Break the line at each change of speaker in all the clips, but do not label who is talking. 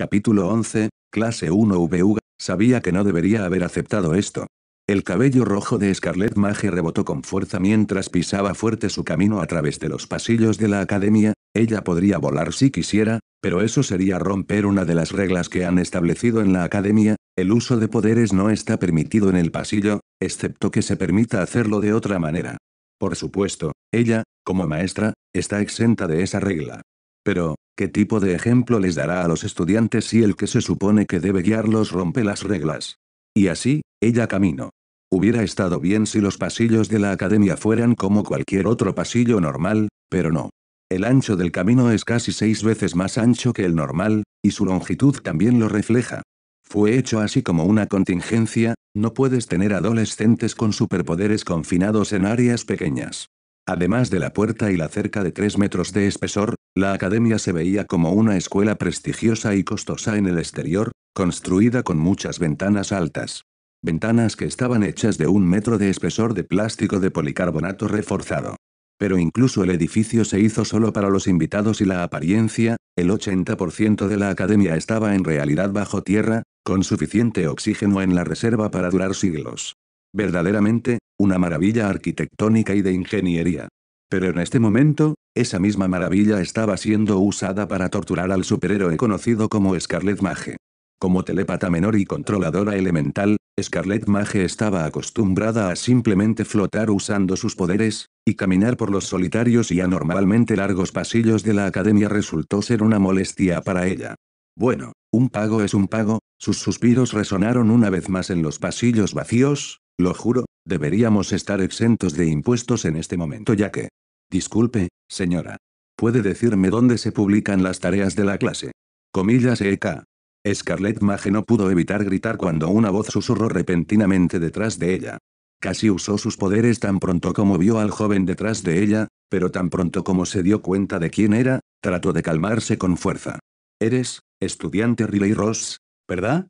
Capítulo 11, clase 1 VU, sabía que no debería haber aceptado esto. El cabello rojo de Scarlett Mage rebotó con fuerza mientras pisaba fuerte su camino a través de los pasillos de la academia, ella podría volar si quisiera, pero eso sería romper una de las reglas que han establecido en la academia, el uso de poderes no está permitido en el pasillo, excepto que se permita hacerlo de otra manera. Por supuesto, ella, como maestra, está exenta de esa regla. Pero, ¿Qué tipo de ejemplo les dará a los estudiantes si el que se supone que debe guiarlos rompe las reglas? Y así, ella camino. Hubiera estado bien si los pasillos de la academia fueran como cualquier otro pasillo normal, pero no. El ancho del camino es casi seis veces más ancho que el normal, y su longitud también lo refleja. Fue hecho así como una contingencia, no puedes tener adolescentes con superpoderes confinados en áreas pequeñas. Además de la puerta y la cerca de 3 metros de espesor, la academia se veía como una escuela prestigiosa y costosa en el exterior, construida con muchas ventanas altas. Ventanas que estaban hechas de un metro de espesor de plástico de policarbonato reforzado. Pero incluso el edificio se hizo solo para los invitados y la apariencia, el 80% de la academia estaba en realidad bajo tierra, con suficiente oxígeno en la reserva para durar siglos. Verdaderamente, una maravilla arquitectónica y de ingeniería. Pero en este momento, esa misma maravilla estaba siendo usada para torturar al superhéroe conocido como Scarlet Mage. Como telépata menor y controladora elemental, Scarlet Mage estaba acostumbrada a simplemente flotar usando sus poderes, y caminar por los solitarios y anormalmente largos pasillos de la academia resultó ser una molestia para ella. Bueno, un pago es un pago, sus suspiros resonaron una vez más en los pasillos vacíos, lo juro, deberíamos estar exentos de impuestos en este momento ya que... Disculpe, señora. ¿Puede decirme dónde se publican las tareas de la clase? Comillas EK. Scarlett Mage no pudo evitar gritar cuando una voz susurró repentinamente detrás de ella. Casi usó sus poderes tan pronto como vio al joven detrás de ella, pero tan pronto como se dio cuenta de quién era, trató de calmarse con fuerza. Eres, estudiante Riley Ross, ¿verdad?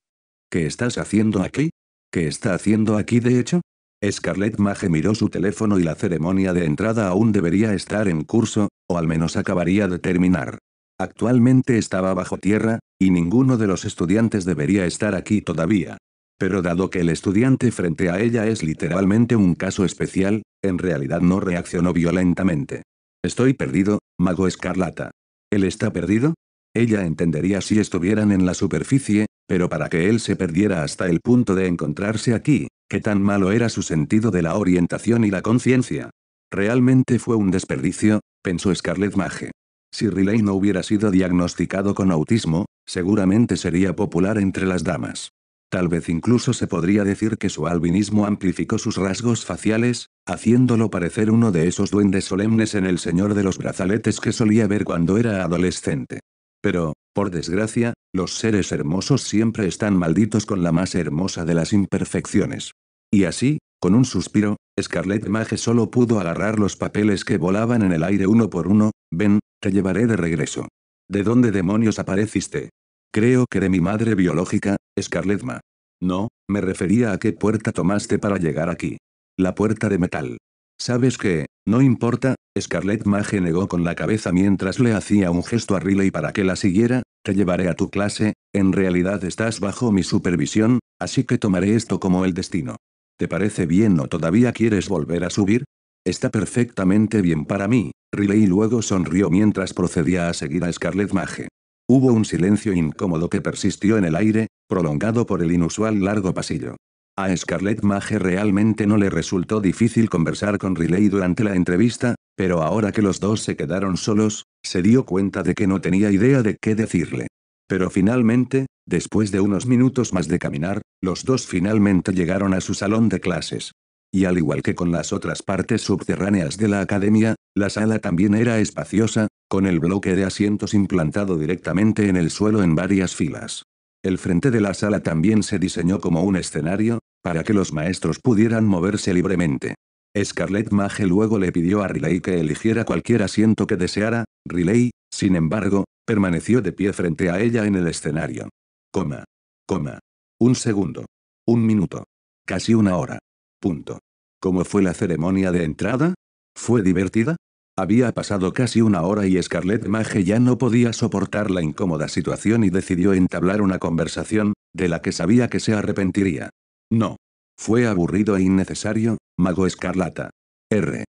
¿Qué estás haciendo aquí? ¿Qué está haciendo aquí de hecho? Scarlett Mage miró su teléfono y la ceremonia de entrada aún debería estar en curso, o al menos acabaría de terminar. Actualmente estaba bajo tierra, y ninguno de los estudiantes debería estar aquí todavía. Pero dado que el estudiante frente a ella es literalmente un caso especial, en realidad no reaccionó violentamente. Estoy perdido, mago escarlata. ¿Él está perdido? Ella entendería si estuvieran en la superficie, pero para que él se perdiera hasta el punto de encontrarse aquí, qué tan malo era su sentido de la orientación y la conciencia. Realmente fue un desperdicio, pensó Scarlett Mage. Si Riley no hubiera sido diagnosticado con autismo, seguramente sería popular entre las damas. Tal vez incluso se podría decir que su albinismo amplificó sus rasgos faciales, haciéndolo parecer uno de esos duendes solemnes en el Señor de los Brazaletes que solía ver cuando era adolescente. Pero, por desgracia, los seres hermosos siempre están malditos con la más hermosa de las imperfecciones. Y así, con un suspiro, Scarlet Mage solo pudo agarrar los papeles que volaban en el aire uno por uno, ven, te llevaré de regreso. ¿De dónde demonios apareciste? Creo que de mi madre biológica, Scarlet Ma. No, me refería a qué puerta tomaste para llegar aquí. La puerta de metal. ¿Sabes qué? No importa, Scarlett Mage negó con la cabeza mientras le hacía un gesto a Riley para que la siguiera, te llevaré a tu clase, en realidad estás bajo mi supervisión, así que tomaré esto como el destino. ¿Te parece bien o todavía quieres volver a subir? Está perfectamente bien para mí, Riley luego sonrió mientras procedía a seguir a Scarlett Mage. Hubo un silencio incómodo que persistió en el aire, prolongado por el inusual largo pasillo. A Scarlett Mage realmente no le resultó difícil conversar con Riley durante la entrevista, pero ahora que los dos se quedaron solos, se dio cuenta de que no tenía idea de qué decirle. Pero finalmente, después de unos minutos más de caminar, los dos finalmente llegaron a su salón de clases. Y al igual que con las otras partes subterráneas de la academia, la sala también era espaciosa, con el bloque de asientos implantado directamente en el suelo en varias filas. El frente de la sala también se diseñó como un escenario, para que los maestros pudieran moverse libremente. Scarlett Mage luego le pidió a Riley que eligiera cualquier asiento que deseara, Riley, sin embargo, permaneció de pie frente a ella en el escenario. Coma. Coma. Un segundo. Un minuto. Casi una hora. Punto. ¿Cómo fue la ceremonia de entrada? ¿Fue divertida? Había pasado casi una hora y Scarlett Mage ya no podía soportar la incómoda situación y decidió entablar una conversación, de la que sabía que se arrepentiría. No. Fue aburrido e innecesario, mago escarlata. R.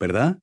¿Verdad?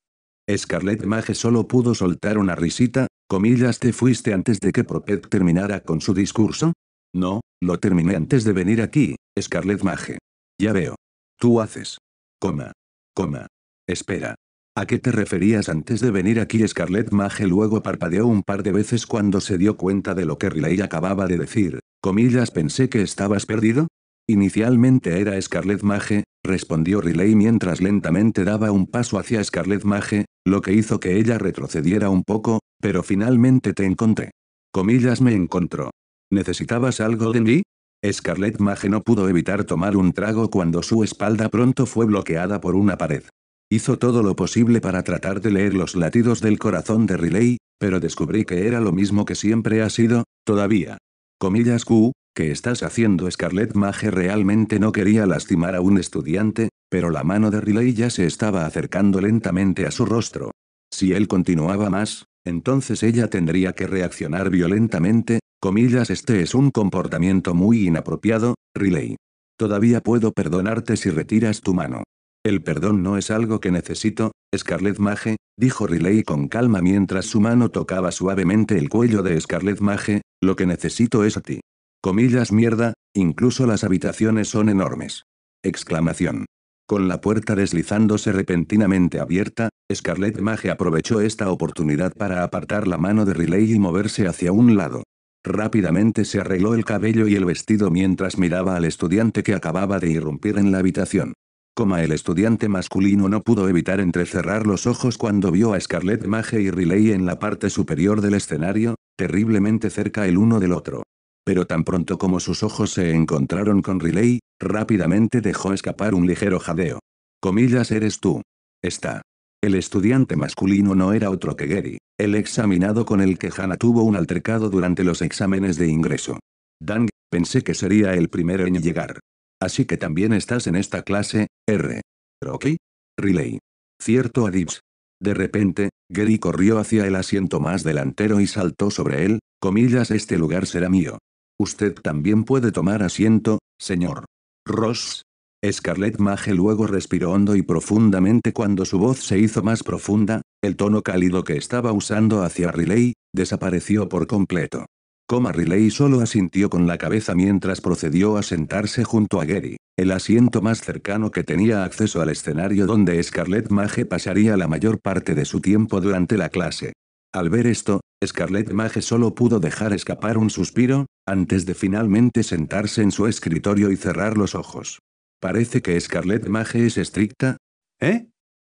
Scarlet Mage solo pudo soltar una risita, comillas te fuiste antes de que Propet terminara con su discurso? No, lo terminé antes de venir aquí, Scarlet Mage. Ya veo. Tú haces. Coma. Coma. Espera. ¿A qué te referías antes de venir aquí? Scarlet Mage luego parpadeó un par de veces cuando se dio cuenta de lo que Riley acababa de decir. Comillas pensé que estabas perdido, Inicialmente era Scarlet Mage, respondió Riley mientras lentamente daba un paso hacia Scarlet Mage, lo que hizo que ella retrocediera un poco, pero finalmente te encontré. Comillas me encontró. ¿Necesitabas algo de mí? Scarlet Mage no pudo evitar tomar un trago cuando su espalda pronto fue bloqueada por una pared. Hizo todo lo posible para tratar de leer los latidos del corazón de Riley, pero descubrí que era lo mismo que siempre ha sido, todavía. Comillas Q, ¿Qué estás haciendo Scarlett Mage realmente no quería lastimar a un estudiante, pero la mano de Riley ya se estaba acercando lentamente a su rostro. Si él continuaba más, entonces ella tendría que reaccionar violentamente, comillas este es un comportamiento muy inapropiado, Riley. Todavía puedo perdonarte si retiras tu mano. El perdón no es algo que necesito, Scarlett Mage, dijo Riley con calma mientras su mano tocaba suavemente el cuello de Scarlett Mage, lo que necesito es a ti. Comillas mierda, incluso las habitaciones son enormes. Exclamación. Con la puerta deslizándose repentinamente abierta, Scarlett Mage aprovechó esta oportunidad para apartar la mano de Riley y moverse hacia un lado. Rápidamente se arregló el cabello y el vestido mientras miraba al estudiante que acababa de irrumpir en la habitación. Como el estudiante masculino no pudo evitar entrecerrar los ojos cuando vio a Scarlett Mage y Riley en la parte superior del escenario, terriblemente cerca el uno del otro. Pero tan pronto como sus ojos se encontraron con Riley, rápidamente dejó escapar un ligero jadeo. Comillas eres tú. Está. El estudiante masculino no era otro que Gary, el examinado con el que Hannah tuvo un altercado durante los exámenes de ingreso. Dang, pensé que sería el primero en llegar. Así que también estás en esta clase, R. ¿Rocky? Riley. Cierto Adibs. De repente, Gary corrió hacia el asiento más delantero y saltó sobre él, comillas este lugar será mío. Usted también puede tomar asiento, señor. Ross. Scarlett Mage luego respiró hondo y profundamente cuando su voz se hizo más profunda, el tono cálido que estaba usando hacia Riley, desapareció por completo. Coma Riley solo asintió con la cabeza mientras procedió a sentarse junto a Gary, el asiento más cercano que tenía acceso al escenario donde Scarlett Mage pasaría la mayor parte de su tiempo durante la clase. Al ver esto, Scarlett Mage solo pudo dejar escapar un suspiro, antes de finalmente sentarse en su escritorio y cerrar los ojos. Parece que Scarlett Mage es estricta. ¿Eh?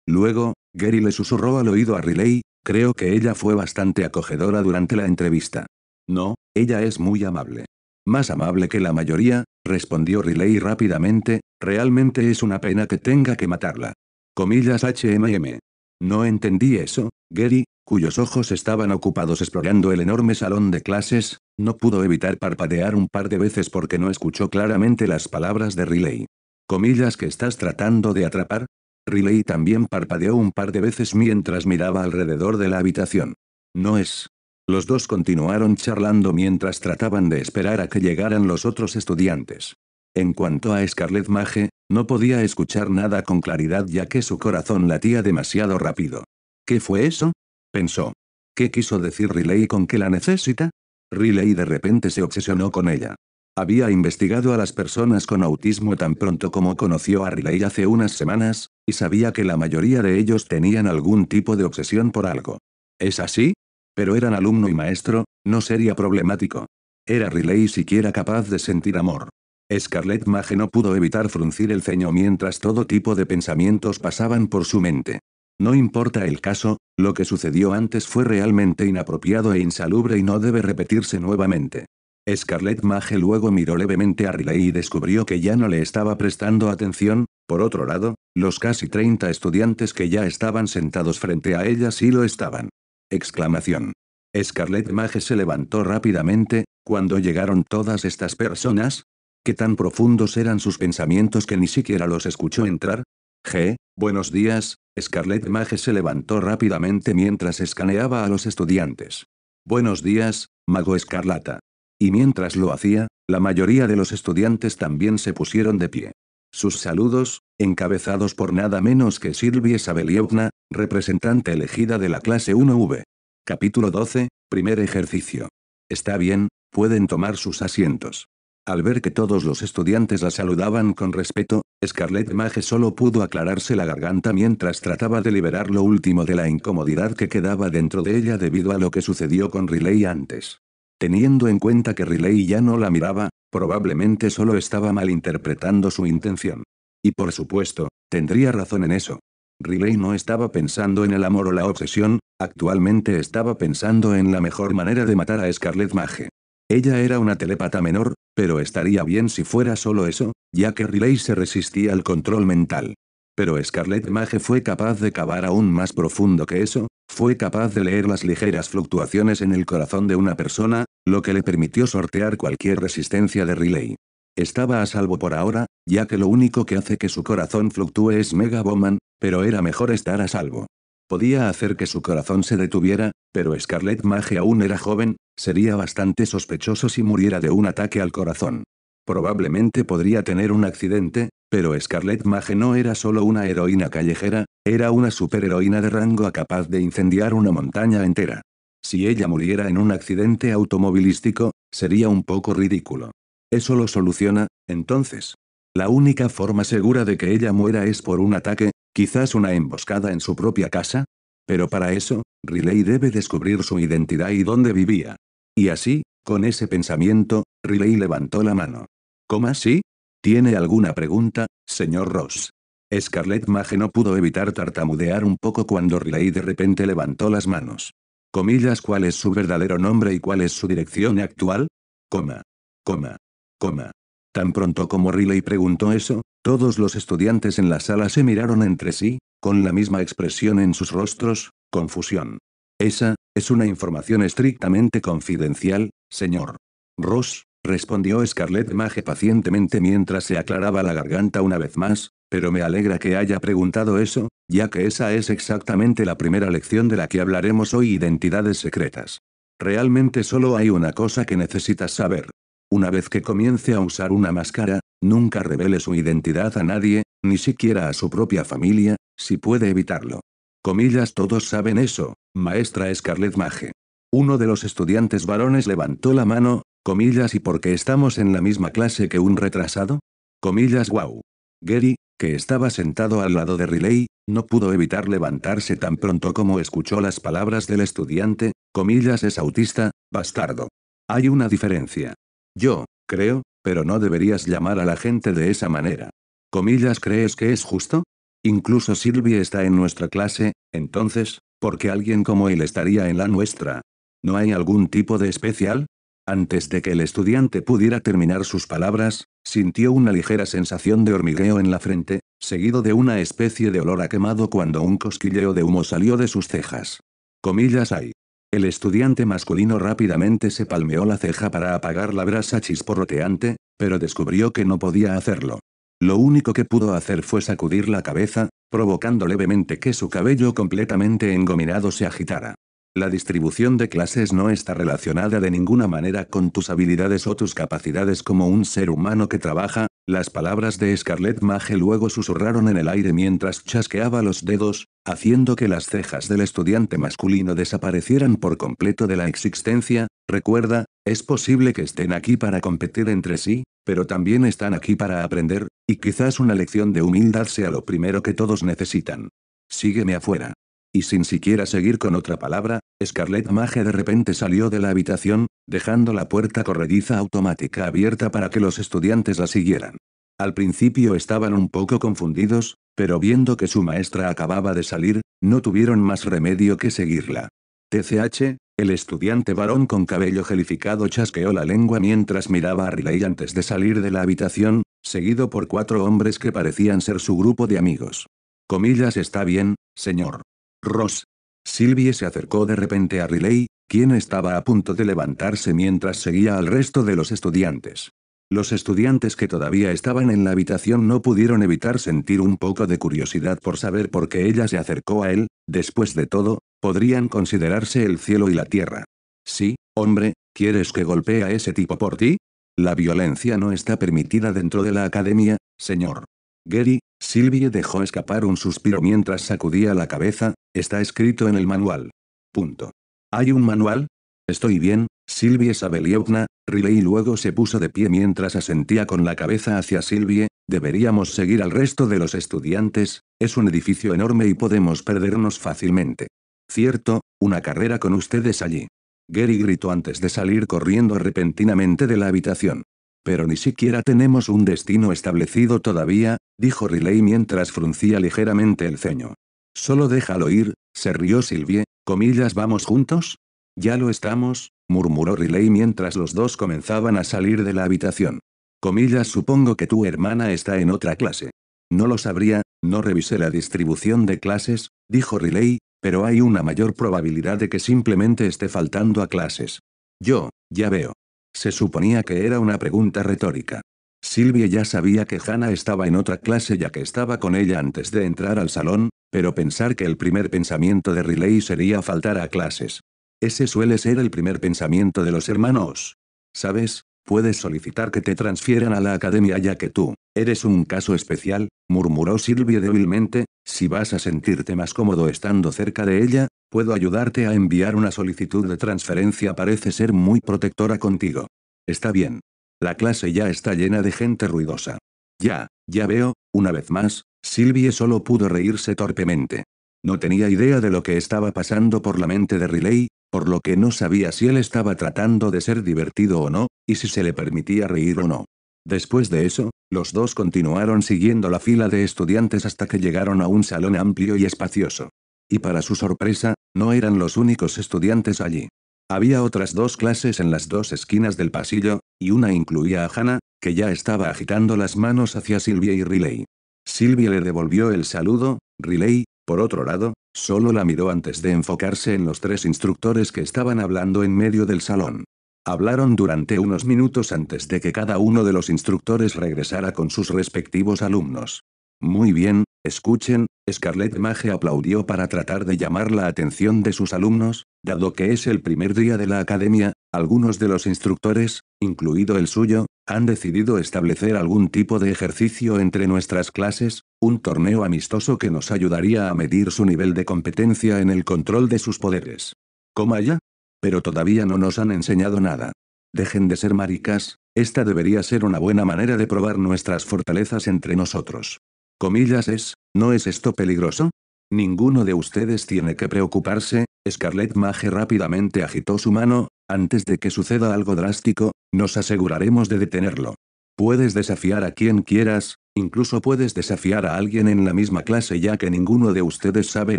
Luego, Gary le susurró al oído a Riley, creo que ella fue bastante acogedora durante la entrevista. No, ella es muy amable. Más amable que la mayoría, respondió Riley rápidamente, realmente es una pena que tenga que matarla. Comillas HMM. No entendí eso, Gary, cuyos ojos estaban ocupados explorando el enorme salón de clases, no pudo evitar parpadear un par de veces porque no escuchó claramente las palabras de Riley. ¿Comillas que estás tratando de atrapar? Riley también parpadeó un par de veces mientras miraba alrededor de la habitación. No es. Los dos continuaron charlando mientras trataban de esperar a que llegaran los otros estudiantes. En cuanto a Scarlett Mage, no podía escuchar nada con claridad ya que su corazón latía demasiado rápido. ¿Qué fue eso? pensó. ¿Qué quiso decir Riley con que la necesita? Riley de repente se obsesionó con ella. Había investigado a las personas con autismo tan pronto como conoció a Riley hace unas semanas, y sabía que la mayoría de ellos tenían algún tipo de obsesión por algo. ¿Es así? Pero eran alumno y maestro, no sería problemático. ¿Era Riley siquiera capaz de sentir amor? Scarlett Mage no pudo evitar fruncir el ceño mientras todo tipo de pensamientos pasaban por su mente. No importa el caso, lo que sucedió antes fue realmente inapropiado e insalubre y no debe repetirse nuevamente. Scarlett Mage luego miró levemente a Riley y descubrió que ya no le estaba prestando atención, por otro lado, los casi 30 estudiantes que ya estaban sentados frente a ella sí lo estaban. Exclamación. Scarlett Mage se levantó rápidamente, cuando llegaron todas estas personas, qué tan profundos eran sus pensamientos que ni siquiera los escuchó entrar, G. Buenos días. Scarlett Mage se levantó rápidamente mientras escaneaba a los estudiantes. Buenos días, mago escarlata. Y mientras lo hacía, la mayoría de los estudiantes también se pusieron de pie. Sus saludos, encabezados por nada menos que Silvia Sabelievna, representante elegida de la clase 1V. Capítulo 12, primer ejercicio. Está bien, pueden tomar sus asientos. Al ver que todos los estudiantes la saludaban con respeto, Scarlett Mage solo pudo aclararse la garganta mientras trataba de liberar lo último de la incomodidad que quedaba dentro de ella debido a lo que sucedió con Riley antes. Teniendo en cuenta que Riley ya no la miraba, probablemente solo estaba malinterpretando su intención. Y por supuesto, tendría razón en eso. Riley no estaba pensando en el amor o la obsesión, actualmente estaba pensando en la mejor manera de matar a Scarlett Mage. Ella era una telépata menor, pero estaría bien si fuera solo eso, ya que Riley se resistía al control mental. Pero Scarlett Mage fue capaz de cavar aún más profundo que eso, fue capaz de leer las ligeras fluctuaciones en el corazón de una persona, lo que le permitió sortear cualquier resistencia de Riley. Estaba a salvo por ahora, ya que lo único que hace que su corazón fluctúe es Mega Bowman, pero era mejor estar a salvo podía hacer que su corazón se detuviera, pero Scarlett Mage aún era joven, sería bastante sospechoso si muriera de un ataque al corazón. Probablemente podría tener un accidente, pero Scarlett Mage no era solo una heroína callejera, era una superheroína de rango capaz de incendiar una montaña entera. Si ella muriera en un accidente automovilístico, sería un poco ridículo. Eso lo soluciona, entonces. La única forma segura de que ella muera es por un ataque, Quizás una emboscada en su propia casa. Pero para eso, Riley debe descubrir su identidad y dónde vivía. Y así, con ese pensamiento, Riley levantó la mano. ¿Cómo así? ¿Tiene alguna pregunta, señor Ross? Scarlett Mage no pudo evitar tartamudear un poco cuando Riley de repente levantó las manos. Comillas, ¿cuál es su verdadero nombre y cuál es su dirección actual? Coma. Coma. Coma. Tan pronto como Riley preguntó eso, todos los estudiantes en la sala se miraron entre sí, con la misma expresión en sus rostros, confusión. Esa, es una información estrictamente confidencial, señor. Ross, respondió Scarlett Mage pacientemente mientras se aclaraba la garganta una vez más, pero me alegra que haya preguntado eso, ya que esa es exactamente la primera lección de la que hablaremos hoy identidades secretas. Realmente solo hay una cosa que necesitas saber, una vez que comience a usar una máscara, nunca revele su identidad a nadie, ni siquiera a su propia familia, si puede evitarlo. Comillas todos saben eso, maestra Scarlett Mage. Uno de los estudiantes varones levantó la mano, comillas y porque estamos en la misma clase que un retrasado? Comillas wow. Gary, que estaba sentado al lado de Riley, no pudo evitar levantarse tan pronto como escuchó las palabras del estudiante, comillas es autista, bastardo. Hay una diferencia. Yo, creo, pero no deberías llamar a la gente de esa manera. Comillas, ¿crees que es justo? Incluso Silvia está en nuestra clase, entonces, ¿por qué alguien como él estaría en la nuestra? ¿No hay algún tipo de especial? Antes de que el estudiante pudiera terminar sus palabras, sintió una ligera sensación de hormigueo en la frente, seguido de una especie de olor a quemado cuando un cosquilleo de humo salió de sus cejas. Comillas hay. El estudiante masculino rápidamente se palmeó la ceja para apagar la brasa chisporroteante, pero descubrió que no podía hacerlo. Lo único que pudo hacer fue sacudir la cabeza, provocando levemente que su cabello completamente engominado se agitara. La distribución de clases no está relacionada de ninguna manera con tus habilidades o tus capacidades como un ser humano que trabaja, las palabras de Scarlett Mage luego susurraron en el aire mientras chasqueaba los dedos, haciendo que las cejas del estudiante masculino desaparecieran por completo de la existencia, recuerda, es posible que estén aquí para competir entre sí, pero también están aquí para aprender, y quizás una lección de humildad sea lo primero que todos necesitan. Sígueme afuera y sin siquiera seguir con otra palabra, Scarlett Mage de repente salió de la habitación, dejando la puerta corrediza automática abierta para que los estudiantes la siguieran. Al principio estaban un poco confundidos, pero viendo que su maestra acababa de salir, no tuvieron más remedio que seguirla. TCH, el estudiante varón con cabello gelificado chasqueó la lengua mientras miraba a Riley antes de salir de la habitación, seguido por cuatro hombres que parecían ser su grupo de amigos. Comillas está bien, señor. Ross. Sylvie se acercó de repente a Riley, quien estaba a punto de levantarse mientras seguía al resto de los estudiantes. Los estudiantes que todavía estaban en la habitación no pudieron evitar sentir un poco de curiosidad por saber por qué ella se acercó a él, después de todo, podrían considerarse el cielo y la tierra. Sí, hombre, ¿quieres que golpee a ese tipo por ti? La violencia no está permitida dentro de la academia, señor. Gary, Sylvie dejó escapar un suspiro mientras sacudía la cabeza, está escrito en el manual. Punto. ¿Hay un manual? Estoy bien, Silvia Sabelievna, Riley luego se puso de pie mientras asentía con la cabeza hacia Silvie, deberíamos seguir al resto de los estudiantes, es un edificio enorme y podemos perdernos fácilmente. Cierto, una carrera con ustedes allí. Gary gritó antes de salir corriendo repentinamente de la habitación. Pero ni siquiera tenemos un destino establecido todavía, dijo Riley mientras fruncía ligeramente el ceño. Solo déjalo ir, se rió Silvie, comillas vamos juntos? Ya lo estamos, murmuró Riley mientras los dos comenzaban a salir de la habitación. Comillas supongo que tu hermana está en otra clase. No lo sabría, no revisé la distribución de clases, dijo Riley, pero hay una mayor probabilidad de que simplemente esté faltando a clases. Yo, ya veo. Se suponía que era una pregunta retórica. Silvia ya sabía que Hannah estaba en otra clase ya que estaba con ella antes de entrar al salón, pero pensar que el primer pensamiento de Riley sería faltar a clases. Ese suele ser el primer pensamiento de los hermanos. ¿Sabes? Puedes solicitar que te transfieran a la academia ya que tú, eres un caso especial, murmuró Silvia débilmente, si vas a sentirte más cómodo estando cerca de ella, Puedo ayudarte a enviar una solicitud de transferencia. Parece ser muy protectora contigo. Está bien. La clase ya está llena de gente ruidosa. Ya, ya veo, una vez más, Silvie solo pudo reírse torpemente. No tenía idea de lo que estaba pasando por la mente de Riley, por lo que no sabía si él estaba tratando de ser divertido o no, y si se le permitía reír o no. Después de eso, los dos continuaron siguiendo la fila de estudiantes hasta que llegaron a un salón amplio y espacioso. Y para su sorpresa, no eran los únicos estudiantes allí. Había otras dos clases en las dos esquinas del pasillo, y una incluía a Hannah, que ya estaba agitando las manos hacia Silvia y Riley. Silvia le devolvió el saludo, Riley, por otro lado, solo la miró antes de enfocarse en los tres instructores que estaban hablando en medio del salón. Hablaron durante unos minutos antes de que cada uno de los instructores regresara con sus respectivos alumnos. Muy bien, Escuchen, Scarlett Mage aplaudió para tratar de llamar la atención de sus alumnos, dado que es el primer día de la academia, algunos de los instructores, incluido el suyo, han decidido establecer algún tipo de ejercicio entre nuestras clases, un torneo amistoso que nos ayudaría a medir su nivel de competencia en el control de sus poderes. ¿Cómo ya. Pero todavía no nos han enseñado nada. Dejen de ser maricas, esta debería ser una buena manera de probar nuestras fortalezas entre nosotros comillas es, ¿no es esto peligroso? Ninguno de ustedes tiene que preocuparse, Scarlett Mage rápidamente agitó su mano, antes de que suceda algo drástico, nos aseguraremos de detenerlo. Puedes desafiar a quien quieras, incluso puedes desafiar a alguien en la misma clase ya que ninguno de ustedes sabe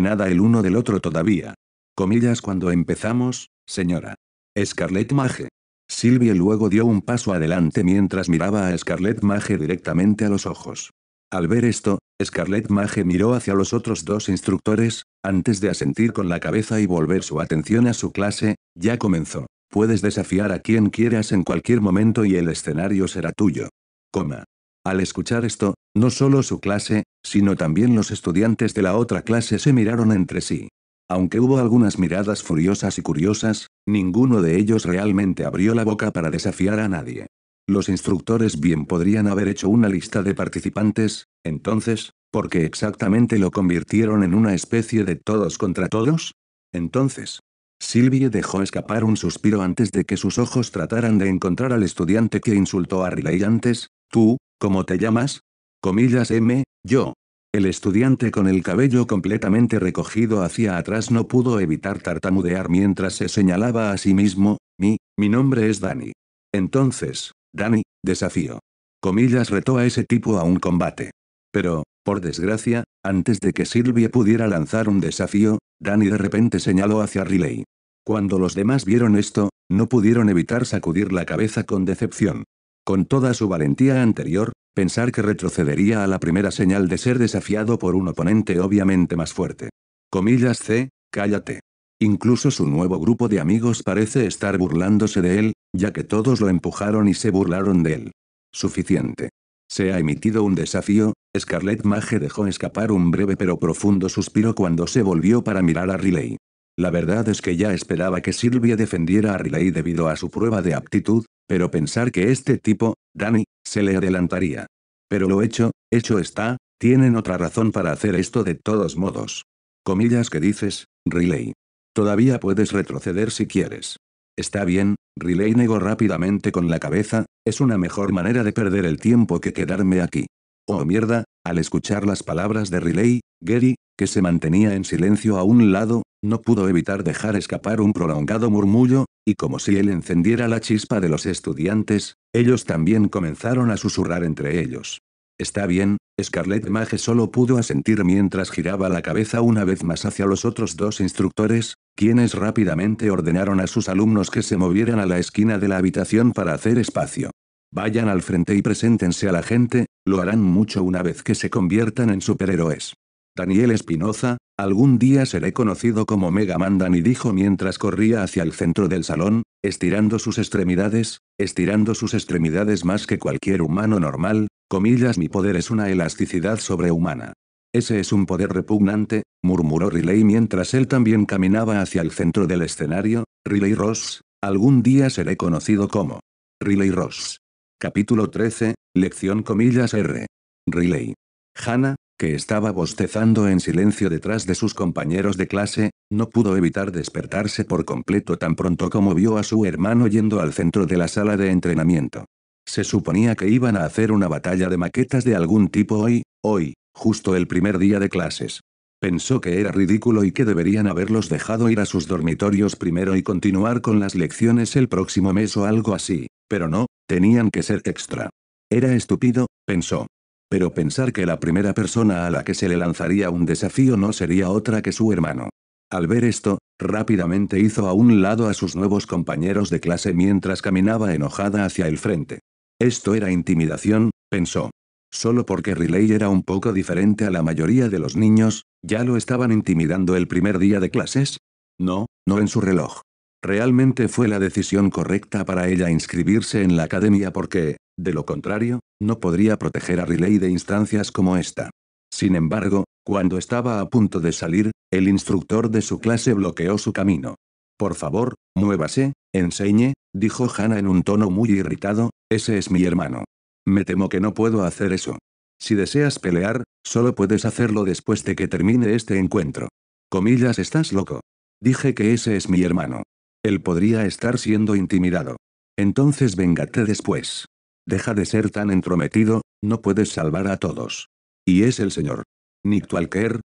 nada el uno del otro todavía. Comillas cuando empezamos, señora. Scarlett Mage. Silvia luego dio un paso adelante mientras miraba a Scarlett Mage directamente a los ojos. Al ver esto, Scarlett Mage miró hacia los otros dos instructores, antes de asentir con la cabeza y volver su atención a su clase, ya comenzó. Puedes desafiar a quien quieras en cualquier momento y el escenario será tuyo. Coma. Al escuchar esto, no solo su clase, sino también los estudiantes de la otra clase se miraron entre sí. Aunque hubo algunas miradas furiosas y curiosas, ninguno de ellos realmente abrió la boca para desafiar a nadie. Los instructores bien podrían haber hecho una lista de participantes, entonces, ¿por qué exactamente lo convirtieron en una especie de todos contra todos? Entonces, Silvia dejó escapar un suspiro antes de que sus ojos trataran de encontrar al estudiante que insultó a Riley antes, tú, ¿cómo te llamas? Comillas M, yo. El estudiante con el cabello completamente recogido hacia atrás no pudo evitar tartamudear mientras se señalaba a sí mismo, mi, mi nombre es Danny. Entonces, Danny, desafío. Comillas retó a ese tipo a un combate. Pero, por desgracia, antes de que Silvia pudiera lanzar un desafío, Danny de repente señaló hacia Riley. Cuando los demás vieron esto, no pudieron evitar sacudir la cabeza con decepción. Con toda su valentía anterior, pensar que retrocedería a la primera señal de ser desafiado por un oponente obviamente más fuerte. Comillas C, cállate. Incluso su nuevo grupo de amigos parece estar burlándose de él, ya que todos lo empujaron y se burlaron de él. Suficiente. Se ha emitido un desafío, Scarlett Mage dejó escapar un breve pero profundo suspiro cuando se volvió para mirar a Riley. La verdad es que ya esperaba que Silvia defendiera a Riley debido a su prueba de aptitud, pero pensar que este tipo, Danny, se le adelantaría. Pero lo hecho, hecho está, tienen otra razón para hacer esto de todos modos. Comillas que dices, Riley. Todavía puedes retroceder si quieres. Está bien, Riley negó rápidamente con la cabeza, es una mejor manera de perder el tiempo que quedarme aquí. Oh mierda, al escuchar las palabras de Riley, Gary, que se mantenía en silencio a un lado, no pudo evitar dejar escapar un prolongado murmullo, y como si él encendiera la chispa de los estudiantes, ellos también comenzaron a susurrar entre ellos. Está bien, Scarlett Mage solo pudo asentir mientras giraba la cabeza una vez más hacia los otros dos instructores, quienes rápidamente ordenaron a sus alumnos que se movieran a la esquina de la habitación para hacer espacio. Vayan al frente y preséntense a la gente, lo harán mucho una vez que se conviertan en superhéroes. Daniel Espinoza, algún día seré conocido como Mega Mandan y dijo mientras corría hacia el centro del salón, estirando sus extremidades, estirando sus extremidades más que cualquier humano normal, Comillas mi poder es una elasticidad sobrehumana. Ese es un poder repugnante, murmuró Riley mientras él también caminaba hacia el centro del escenario, Riley Ross, algún día seré conocido como Riley Ross. Capítulo 13, lección comillas R. Riley. Hannah, que estaba bostezando en silencio detrás de sus compañeros de clase, no pudo evitar despertarse por completo tan pronto como vio a su hermano yendo al centro de la sala de entrenamiento. Se suponía que iban a hacer una batalla de maquetas de algún tipo hoy, hoy, justo el primer día de clases. Pensó que era ridículo y que deberían haberlos dejado ir a sus dormitorios primero y continuar con las lecciones el próximo mes o algo así, pero no, tenían que ser extra. Era estúpido, pensó. Pero pensar que la primera persona a la que se le lanzaría un desafío no sería otra que su hermano. Al ver esto, rápidamente hizo a un lado a sus nuevos compañeros de clase mientras caminaba enojada hacia el frente. Esto era intimidación, pensó. Solo porque Riley era un poco diferente a la mayoría de los niños, ¿ya lo estaban intimidando el primer día de clases? No, no en su reloj. Realmente fue la decisión correcta para ella inscribirse en la academia porque, de lo contrario, no podría proteger a Riley de instancias como esta. Sin embargo, cuando estaba a punto de salir, el instructor de su clase bloqueó su camino. Por favor, muévase, enseñe, dijo Hannah en un tono muy irritado, ese es mi hermano. Me temo que no puedo hacer eso. Si deseas pelear, solo puedes hacerlo después de que termine este encuentro. Comillas, estás loco. Dije que ese es mi hermano. Él podría estar siendo intimidado. Entonces vengate después. Deja de ser tan entrometido, no puedes salvar a todos. Y es el señor. Nick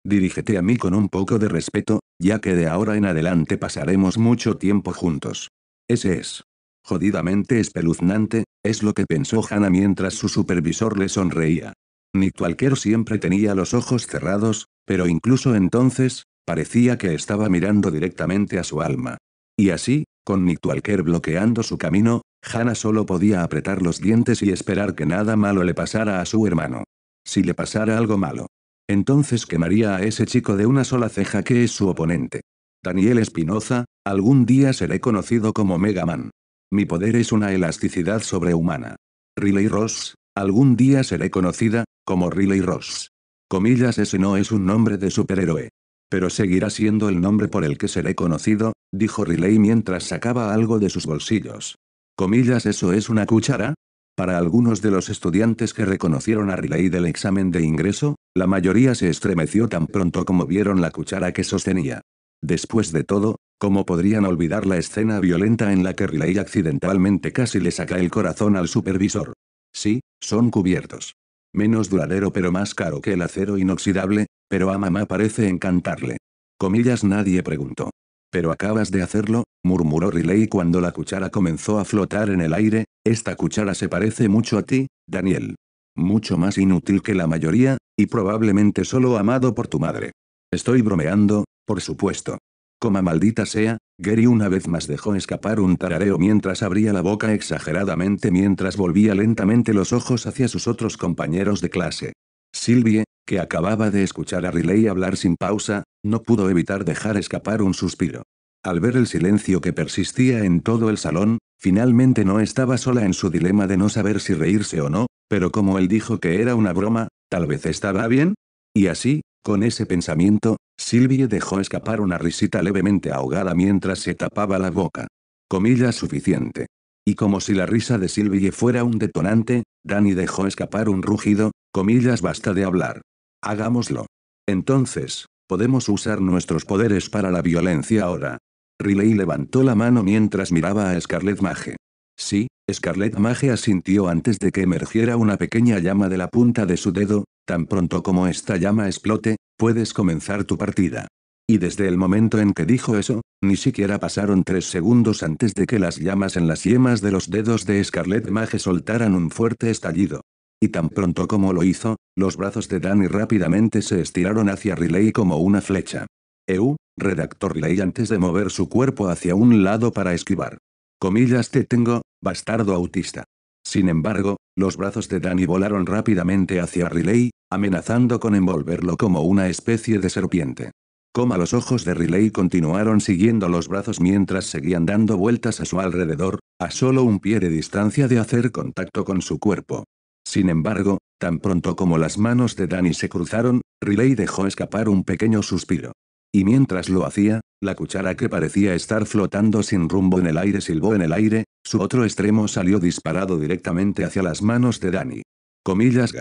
Dirígete a mí con un poco de respeto, ya que de ahora en adelante pasaremos mucho tiempo juntos. Ese es. Jodidamente espeluznante, es lo que pensó Hannah mientras su supervisor le sonreía. Nick siempre tenía los ojos cerrados, pero incluso entonces, parecía que estaba mirando directamente a su alma. Y así, con Nick bloqueando su camino, Hannah solo podía apretar los dientes y esperar que nada malo le pasara a su hermano. Si le pasara algo malo, entonces quemaría a ese chico de una sola ceja que es su oponente. Daniel Espinoza, algún día seré conocido como Mega Man. Mi poder es una elasticidad sobrehumana. Riley Ross, algún día seré conocida, como Riley Ross. Comillas, ese no es un nombre de superhéroe. Pero seguirá siendo el nombre por el que seré conocido, dijo Riley mientras sacaba algo de sus bolsillos. Comillas, eso es una cuchara, para algunos de los estudiantes que reconocieron a Riley del examen de ingreso, la mayoría se estremeció tan pronto como vieron la cuchara que sostenía. Después de todo, ¿cómo podrían olvidar la escena violenta en la que Riley accidentalmente casi le saca el corazón al supervisor? Sí, son cubiertos. Menos duradero pero más caro que el acero inoxidable, pero a mamá parece encantarle. Comillas nadie preguntó. Pero acabas de hacerlo, murmuró Riley cuando la cuchara comenzó a flotar en el aire, esta cuchara se parece mucho a ti, Daniel. Mucho más inútil que la mayoría, y probablemente solo amado por tu madre. Estoy bromeando, por supuesto. Como maldita sea, Gary una vez más dejó escapar un tarareo mientras abría la boca exageradamente mientras volvía lentamente los ojos hacia sus otros compañeros de clase. Silvie, que acababa de escuchar a Riley hablar sin pausa, no pudo evitar dejar escapar un suspiro. Al ver el silencio que persistía en todo el salón, finalmente no estaba sola en su dilema de no saber si reírse o no, pero como él dijo que era una broma, tal vez estaba bien. Y así, con ese pensamiento, Silvie dejó escapar una risita levemente ahogada mientras se tapaba la boca. Comillas suficiente. Y como si la risa de Silvie fuera un detonante, Danny dejó escapar un rugido, comillas basta de hablar. Hagámoslo. Entonces, podemos usar nuestros poderes para la violencia ahora. Riley levantó la mano mientras miraba a Scarlet Mage. Sí, Scarlet Mage asintió antes de que emergiera una pequeña llama de la punta de su dedo, tan pronto como esta llama explote, puedes comenzar tu partida. Y desde el momento en que dijo eso, ni siquiera pasaron tres segundos antes de que las llamas en las yemas de los dedos de Scarlet Mage soltaran un fuerte estallido. Y tan pronto como lo hizo, los brazos de Danny rápidamente se estiraron hacia Riley como una flecha. Eu, redactor Riley antes de mover su cuerpo hacia un lado para esquivar. Comillas te tengo, bastardo autista. Sin embargo, los brazos de Danny volaron rápidamente hacia Riley, amenazando con envolverlo como una especie de serpiente. Como los ojos de Riley continuaron siguiendo los brazos mientras seguían dando vueltas a su alrededor, a solo un pie de distancia de hacer contacto con su cuerpo. Sin embargo, tan pronto como las manos de Danny se cruzaron, Riley dejó escapar un pequeño suspiro. Y mientras lo hacía, la cuchara que parecía estar flotando sin rumbo en el aire silbó en el aire, su otro extremo salió disparado directamente hacia las manos de Dani. Comillas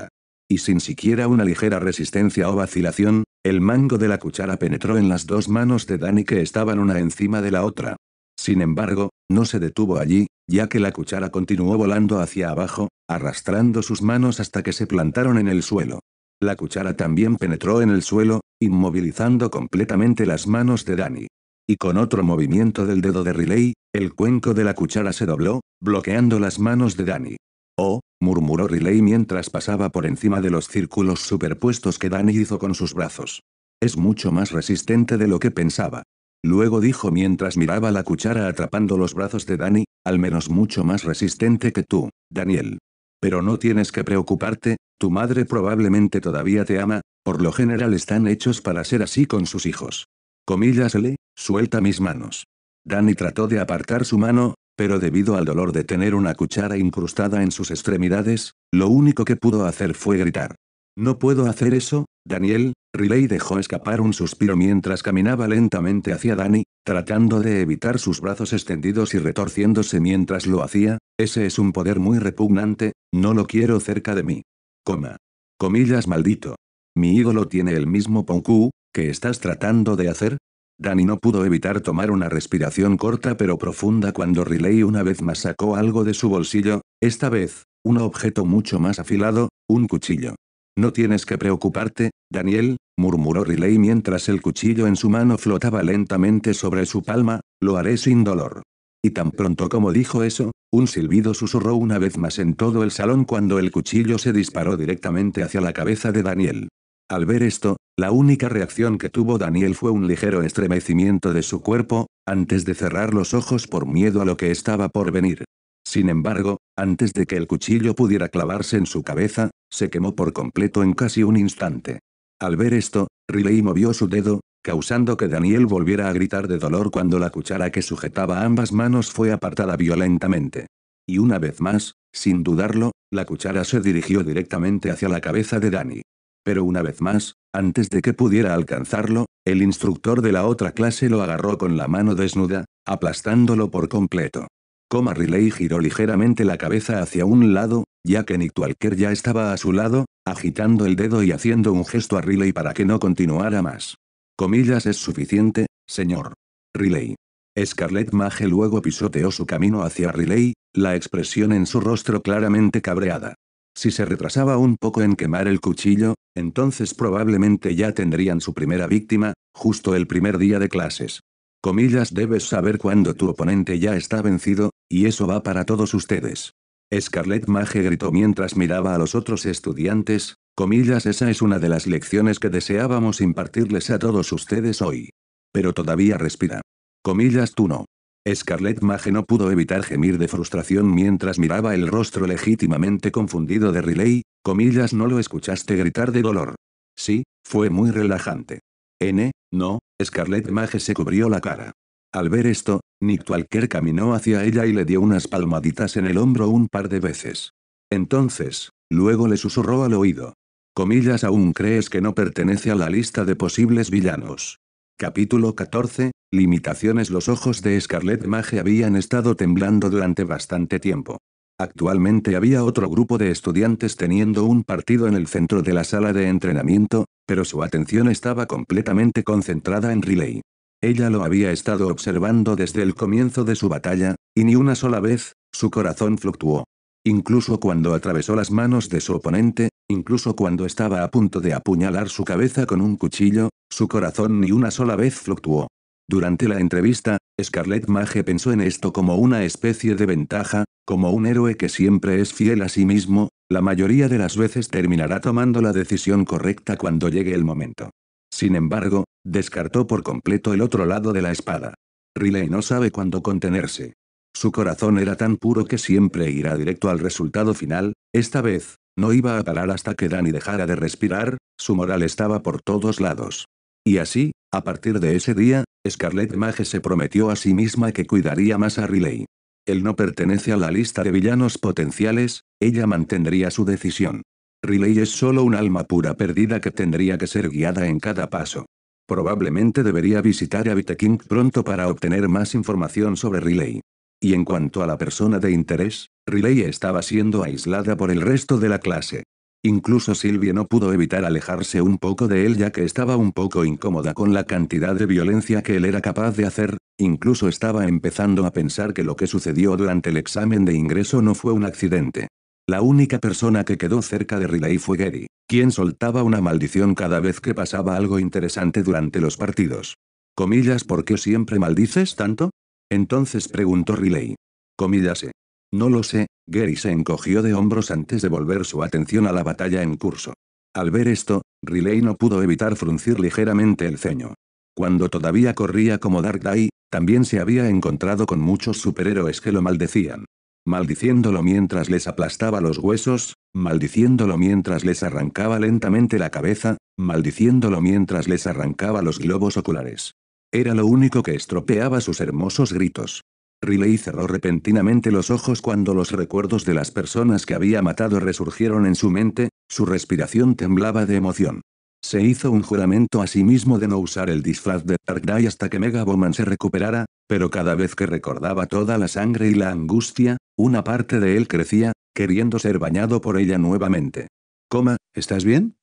Y sin siquiera una ligera resistencia o vacilación, el mango de la cuchara penetró en las dos manos de Dani que estaban una encima de la otra. Sin embargo, no se detuvo allí, ya que la cuchara continuó volando hacia abajo, arrastrando sus manos hasta que se plantaron en el suelo. La cuchara también penetró en el suelo, inmovilizando completamente las manos de Dani. Y con otro movimiento del dedo de Riley, el cuenco de la cuchara se dobló, bloqueando las manos de Dani. Oh, murmuró Riley mientras pasaba por encima de los círculos superpuestos que Dani hizo con sus brazos. Es mucho más resistente de lo que pensaba. Luego dijo mientras miraba la cuchara atrapando los brazos de Dani, al menos mucho más resistente que tú, Daniel. Pero no tienes que preocuparte, tu madre probablemente todavía te ama, por lo general están hechos para ser así con sus hijos. Comillas suelta mis manos. Danny trató de apartar su mano, pero debido al dolor de tener una cuchara incrustada en sus extremidades, lo único que pudo hacer fue gritar. No puedo hacer eso, Daniel, Riley dejó escapar un suspiro mientras caminaba lentamente hacia Danny, tratando de evitar sus brazos extendidos y retorciéndose mientras lo hacía, ese es un poder muy repugnante, no lo quiero cerca de mí. Coma. Comillas maldito. Mi ídolo tiene el mismo Ponku, que estás tratando de hacer, Danny no pudo evitar tomar una respiración corta pero profunda cuando Riley una vez más sacó algo de su bolsillo, esta vez, un objeto mucho más afilado, un cuchillo. No tienes que preocuparte, Daniel, murmuró Riley mientras el cuchillo en su mano flotaba lentamente sobre su palma, lo haré sin dolor. Y tan pronto como dijo eso, un silbido susurró una vez más en todo el salón cuando el cuchillo se disparó directamente hacia la cabeza de Daniel. Al ver esto, la única reacción que tuvo Daniel fue un ligero estremecimiento de su cuerpo, antes de cerrar los ojos por miedo a lo que estaba por venir. Sin embargo, antes de que el cuchillo pudiera clavarse en su cabeza, se quemó por completo en casi un instante. Al ver esto, Riley movió su dedo, causando que Daniel volviera a gritar de dolor cuando la cuchara que sujetaba ambas manos fue apartada violentamente. Y una vez más, sin dudarlo, la cuchara se dirigió directamente hacia la cabeza de Dani. Pero una vez más, antes de que pudiera alcanzarlo, el instructor de la otra clase lo agarró con la mano desnuda, aplastándolo por completo. Coma Riley giró ligeramente la cabeza hacia un lado, ya que Nick Walker ya estaba a su lado, agitando el dedo y haciendo un gesto a Riley para que no continuara más. Comillas es suficiente, señor. Riley. Scarlett Mage luego pisoteó su camino hacia Riley, la expresión en su rostro claramente cabreada. Si se retrasaba un poco en quemar el cuchillo, entonces probablemente ya tendrían su primera víctima, justo el primer día de clases. Comillas debes saber cuándo tu oponente ya está vencido, y eso va para todos ustedes. Scarlett Mage gritó mientras miraba a los otros estudiantes, comillas esa es una de las lecciones que deseábamos impartirles a todos ustedes hoy. Pero todavía respira. Comillas tú no. Scarlett Mage no pudo evitar gemir de frustración mientras miraba el rostro legítimamente confundido de Riley, comillas no lo escuchaste gritar de dolor. Sí, fue muy relajante. N, no, Scarlett Mage se cubrió la cara. Al ver esto, Nick Walker caminó hacia ella y le dio unas palmaditas en el hombro un par de veces. Entonces, luego le susurró al oído. Comillas aún crees que no pertenece a la lista de posibles villanos. Capítulo 14, Limitaciones Los ojos de Scarlett Mage habían estado temblando durante bastante tiempo. Actualmente había otro grupo de estudiantes teniendo un partido en el centro de la sala de entrenamiento, pero su atención estaba completamente concentrada en Riley. Ella lo había estado observando desde el comienzo de su batalla, y ni una sola vez, su corazón fluctuó. Incluso cuando atravesó las manos de su oponente, incluso cuando estaba a punto de apuñalar su cabeza con un cuchillo, su corazón ni una sola vez fluctuó. Durante la entrevista, Scarlett Mage pensó en esto como una especie de ventaja, como un héroe que siempre es fiel a sí mismo, la mayoría de las veces terminará tomando la decisión correcta cuando llegue el momento. Sin embargo, descartó por completo el otro lado de la espada. Riley no sabe cuándo contenerse. Su corazón era tan puro que siempre irá directo al resultado final, esta vez, no iba a parar hasta que Danny dejara de respirar, su moral estaba por todos lados. Y así, a partir de ese día, Scarlett Mage se prometió a sí misma que cuidaría más a Riley. Él no pertenece a la lista de villanos potenciales, ella mantendría su decisión. Riley es solo un alma pura perdida que tendría que ser guiada en cada paso. Probablemente debería visitar a Viteking pronto para obtener más información sobre Riley. Y en cuanto a la persona de interés, Riley estaba siendo aislada por el resto de la clase. Incluso Silvia no pudo evitar alejarse un poco de él ya que estaba un poco incómoda con la cantidad de violencia que él era capaz de hacer, incluso estaba empezando a pensar que lo que sucedió durante el examen de ingreso no fue un accidente. La única persona que quedó cerca de Riley fue Gary, quien soltaba una maldición cada vez que pasaba algo interesante durante los partidos. Comillas, ¿por qué siempre maldices tanto? Entonces preguntó Riley. Comillas, eh. No lo sé, Gary se encogió de hombros antes de volver su atención a la batalla en curso. Al ver esto, Riley no pudo evitar fruncir ligeramente el ceño. Cuando todavía corría como Dark también se había encontrado con muchos superhéroes que lo maldecían maldiciéndolo mientras les aplastaba los huesos, maldiciéndolo mientras les arrancaba lentamente la cabeza, maldiciéndolo mientras les arrancaba los globos oculares. Era lo único que estropeaba sus hermosos gritos. Riley cerró repentinamente los ojos cuando los recuerdos de las personas que había matado resurgieron en su mente, su respiración temblaba de emoción. Se hizo un juramento a sí mismo de no usar el disfraz de Darkrai hasta que Megaboman se recuperara, pero cada vez que recordaba toda la sangre y la angustia, una parte de él crecía, queriendo ser bañado por ella nuevamente. Coma, ¿estás bien?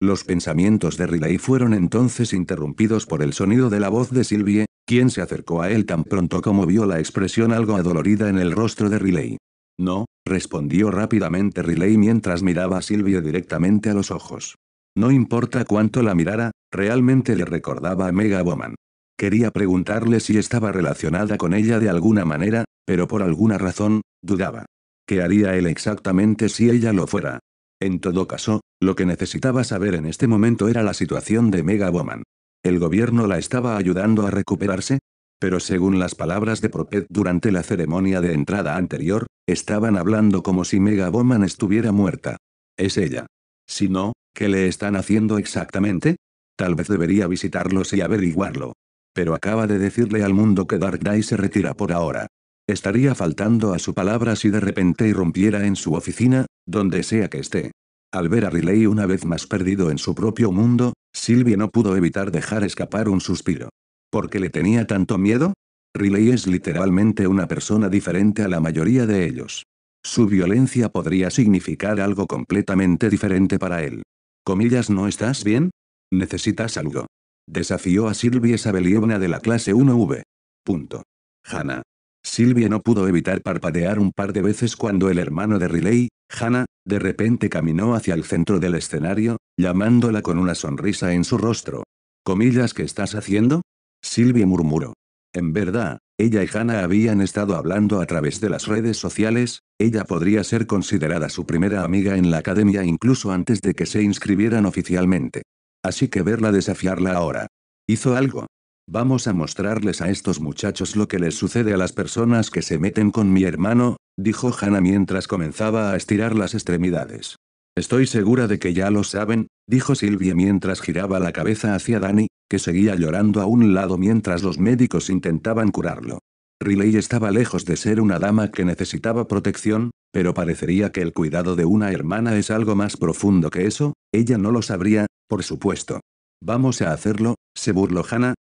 Los pensamientos de Riley fueron entonces interrumpidos por el sonido de la voz de Silvie, quien se acercó a él tan pronto como vio la expresión algo adolorida en el rostro de Riley. No, respondió rápidamente Riley mientras miraba a Silvie directamente a los ojos. No importa cuánto la mirara, realmente le recordaba a Mega Bowman. Quería preguntarle si estaba relacionada con ella de alguna manera, pero por alguna razón, Dudaba. ¿Qué haría él exactamente si ella lo fuera? En todo caso, lo que necesitaba saber en este momento era la situación de Mega Woman. ¿El gobierno la estaba ayudando a recuperarse? Pero según las palabras de Propet durante la ceremonia de entrada anterior, estaban hablando como si Mega Woman estuviera muerta. Es ella. Si no, ¿qué le están haciendo exactamente? Tal vez debería visitarlos y averiguarlo. Pero acaba de decirle al mundo que Dark Darkrai se retira por ahora. Estaría faltando a su palabra si de repente irrumpiera en su oficina, donde sea que esté. Al ver a Riley una vez más perdido en su propio mundo, Silvia no pudo evitar dejar escapar un suspiro. ¿Por qué le tenía tanto miedo? Riley es literalmente una persona diferente a la mayoría de ellos. Su violencia podría significar algo completamente diferente para él. Comillas, ¿no estás bien? Necesitas algo. Desafió a Silvia Sabelievna de la clase 1V. Punto. Hannah. Silvia no pudo evitar parpadear un par de veces cuando el hermano de Riley, Hannah, de repente caminó hacia el centro del escenario, llamándola con una sonrisa en su rostro. ¿Comillas qué estás haciendo? Silvia murmuró. En verdad, ella y Hannah habían estado hablando a través de las redes sociales, ella podría ser considerada su primera amiga en la academia incluso antes de que se inscribieran oficialmente. Así que verla desafiarla ahora. Hizo algo. Vamos a mostrarles a estos muchachos lo que les sucede a las personas que se meten con mi hermano, dijo Hannah mientras comenzaba a estirar las extremidades. Estoy segura de que ya lo saben, dijo Silvia mientras giraba la cabeza hacia Dani, que seguía llorando a un lado mientras los médicos intentaban curarlo. Riley estaba lejos de ser una dama que necesitaba protección, pero parecería que el cuidado de una hermana es algo más profundo que eso, ella no lo sabría, por supuesto. Vamos a hacerlo, se burló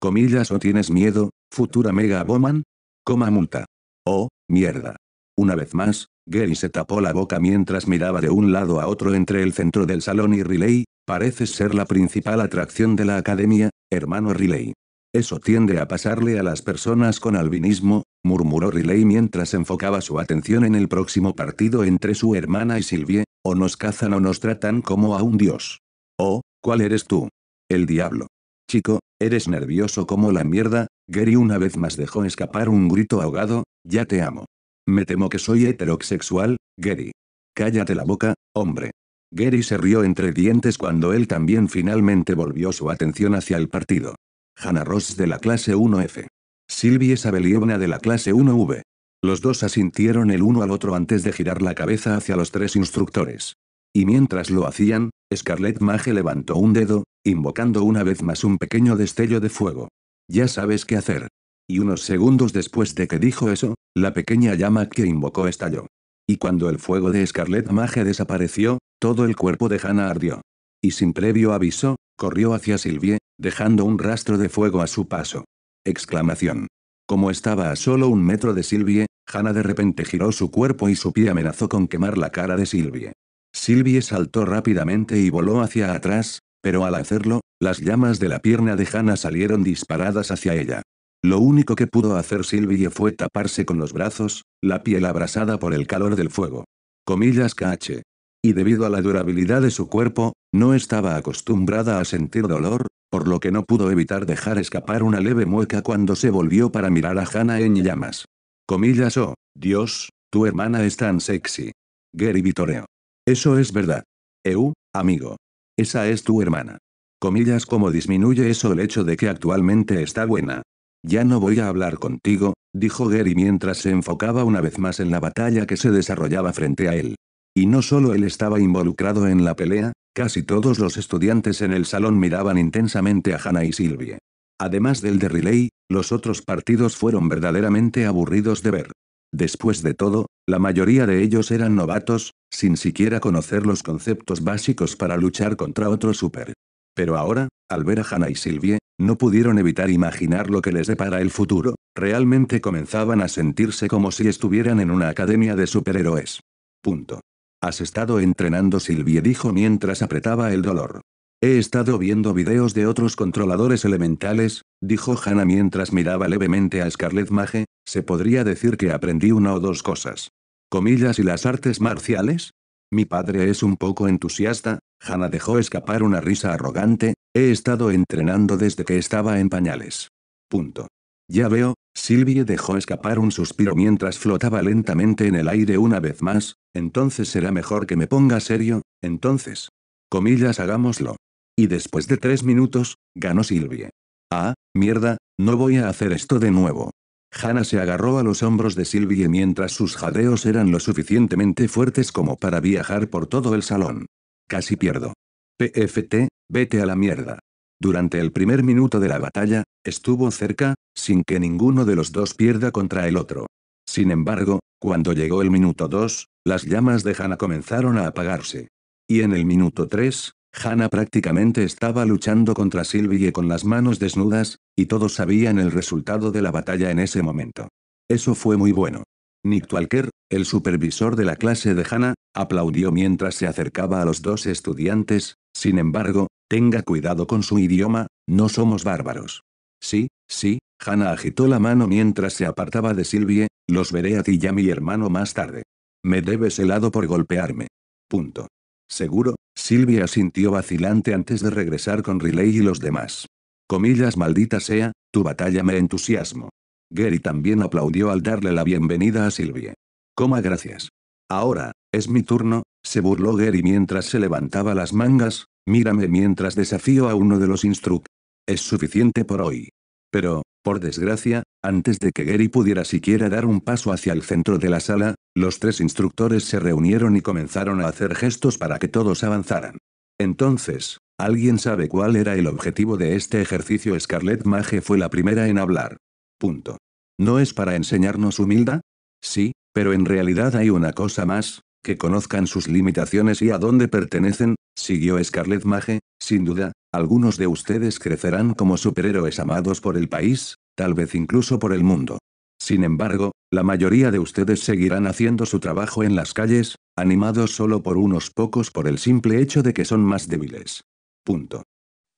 comillas o tienes miedo, futura mega Bowman. Coma multa. Oh, mierda. Una vez más, Gary se tapó la boca mientras miraba de un lado a otro entre el centro del salón y Riley, pareces ser la principal atracción de la academia, hermano Riley. Eso tiende a pasarle a las personas con albinismo, murmuró Riley mientras enfocaba su atención en el próximo partido entre su hermana y Silvie, o nos cazan o nos tratan como a un dios. Oh, ¿cuál eres tú? El diablo. Chico, eres nervioso como la mierda, Gary una vez más dejó escapar un grito ahogado, ya te amo. Me temo que soy heterosexual, Gary. Cállate la boca, hombre. Gary se rió entre dientes cuando él también finalmente volvió su atención hacia el partido. Hannah Ross de la clase 1F. Silvia Sabelievna de la clase 1V. Los dos asintieron el uno al otro antes de girar la cabeza hacia los tres instructores. Y mientras lo hacían, Scarlett Mage levantó un dedo, invocando una vez más un pequeño destello de fuego. Ya sabes qué hacer. Y unos segundos después de que dijo eso, la pequeña llama que invocó estalló. Y cuando el fuego de Scarlet Mage desapareció, todo el cuerpo de Hannah ardió. Y sin previo aviso, corrió hacia Sylvie, dejando un rastro de fuego a su paso. Exclamación. Como estaba a solo un metro de Sylvie, Hannah de repente giró su cuerpo y su pie amenazó con quemar la cara de Sylvie. Silvie saltó rápidamente y voló hacia atrás, pero al hacerlo, las llamas de la pierna de Hannah salieron disparadas hacia ella. Lo único que pudo hacer Silvie fue taparse con los brazos, la piel abrasada por el calor del fuego. Comillas KH. Y debido a la durabilidad de su cuerpo, no estaba acostumbrada a sentir dolor, por lo que no pudo evitar dejar escapar una leve mueca cuando se volvió para mirar a Hannah en llamas. Comillas Oh, Dios, tu hermana es tan sexy. Gary Vitoreo. Eso es verdad. Eu, amigo. Esa es tu hermana. Comillas como disminuye eso el hecho de que actualmente está buena. Ya no voy a hablar contigo, dijo Gary mientras se enfocaba una vez más en la batalla que se desarrollaba frente a él. Y no solo él estaba involucrado en la pelea, casi todos los estudiantes en el salón miraban intensamente a Hannah y Silvia. Además del de los otros partidos fueron verdaderamente aburridos de ver. Después de todo, la mayoría de ellos eran novatos, sin siquiera conocer los conceptos básicos para luchar contra otro super. Pero ahora, al ver a Hannah y Silvie, no pudieron evitar imaginar lo que les depara el futuro, realmente comenzaban a sentirse como si estuvieran en una academia de superhéroes. Punto. Has estado entrenando Silvie dijo mientras apretaba el dolor. He estado viendo videos de otros controladores elementales, dijo Hannah mientras miraba levemente a Scarlett Mage, se podría decir que aprendí una o dos cosas. ¿Comillas y las artes marciales? Mi padre es un poco entusiasta, Hannah dejó escapar una risa arrogante, he estado entrenando desde que estaba en pañales. Punto. Ya veo, Silvie dejó escapar un suspiro mientras flotaba lentamente en el aire una vez más, entonces será mejor que me ponga serio, entonces. Comillas hagámoslo. Y después de tres minutos, ganó Silvie. Ah, mierda, no voy a hacer esto de nuevo. Hannah se agarró a los hombros de Silvie mientras sus jadeos eran lo suficientemente fuertes como para viajar por todo el salón. Casi pierdo. PFT, vete a la mierda. Durante el primer minuto de la batalla, estuvo cerca, sin que ninguno de los dos pierda contra el otro. Sin embargo, cuando llegó el minuto dos, las llamas de Hannah comenzaron a apagarse. Y en el minuto 3, Hannah prácticamente estaba luchando contra Silvie con las manos desnudas, y todos sabían el resultado de la batalla en ese momento. Eso fue muy bueno. Nick Twalker, el supervisor de la clase de Hannah, aplaudió mientras se acercaba a los dos estudiantes, sin embargo, tenga cuidado con su idioma, no somos bárbaros. Sí, sí, Hannah agitó la mano mientras se apartaba de Silvie. los veré a ti y a mi hermano más tarde. Me debes helado por golpearme. Punto. Seguro, Silvia sintió vacilante antes de regresar con Riley y los demás. Comillas maldita sea, tu batalla me entusiasmo. Gary también aplaudió al darle la bienvenida a Silvia. Coma gracias. Ahora, es mi turno, se burló Gary mientras se levantaba las mangas, mírame mientras desafío a uno de los instructores. Es suficiente por hoy. Pero, por desgracia, antes de que Gary pudiera siquiera dar un paso hacia el centro de la sala, los tres instructores se reunieron y comenzaron a hacer gestos para que todos avanzaran. Entonces, ¿alguien sabe cuál era el objetivo de este ejercicio? Scarlett Mage fue la primera en hablar. Punto. ¿No es para enseñarnos humildad? Sí, pero en realidad hay una cosa más, que conozcan sus limitaciones y a dónde pertenecen, siguió Scarlett Mage, sin duda, algunos de ustedes crecerán como superhéroes amados por el país, tal vez incluso por el mundo. Sin embargo, la mayoría de ustedes seguirán haciendo su trabajo en las calles, animados solo por unos pocos por el simple hecho de que son más débiles. Punto.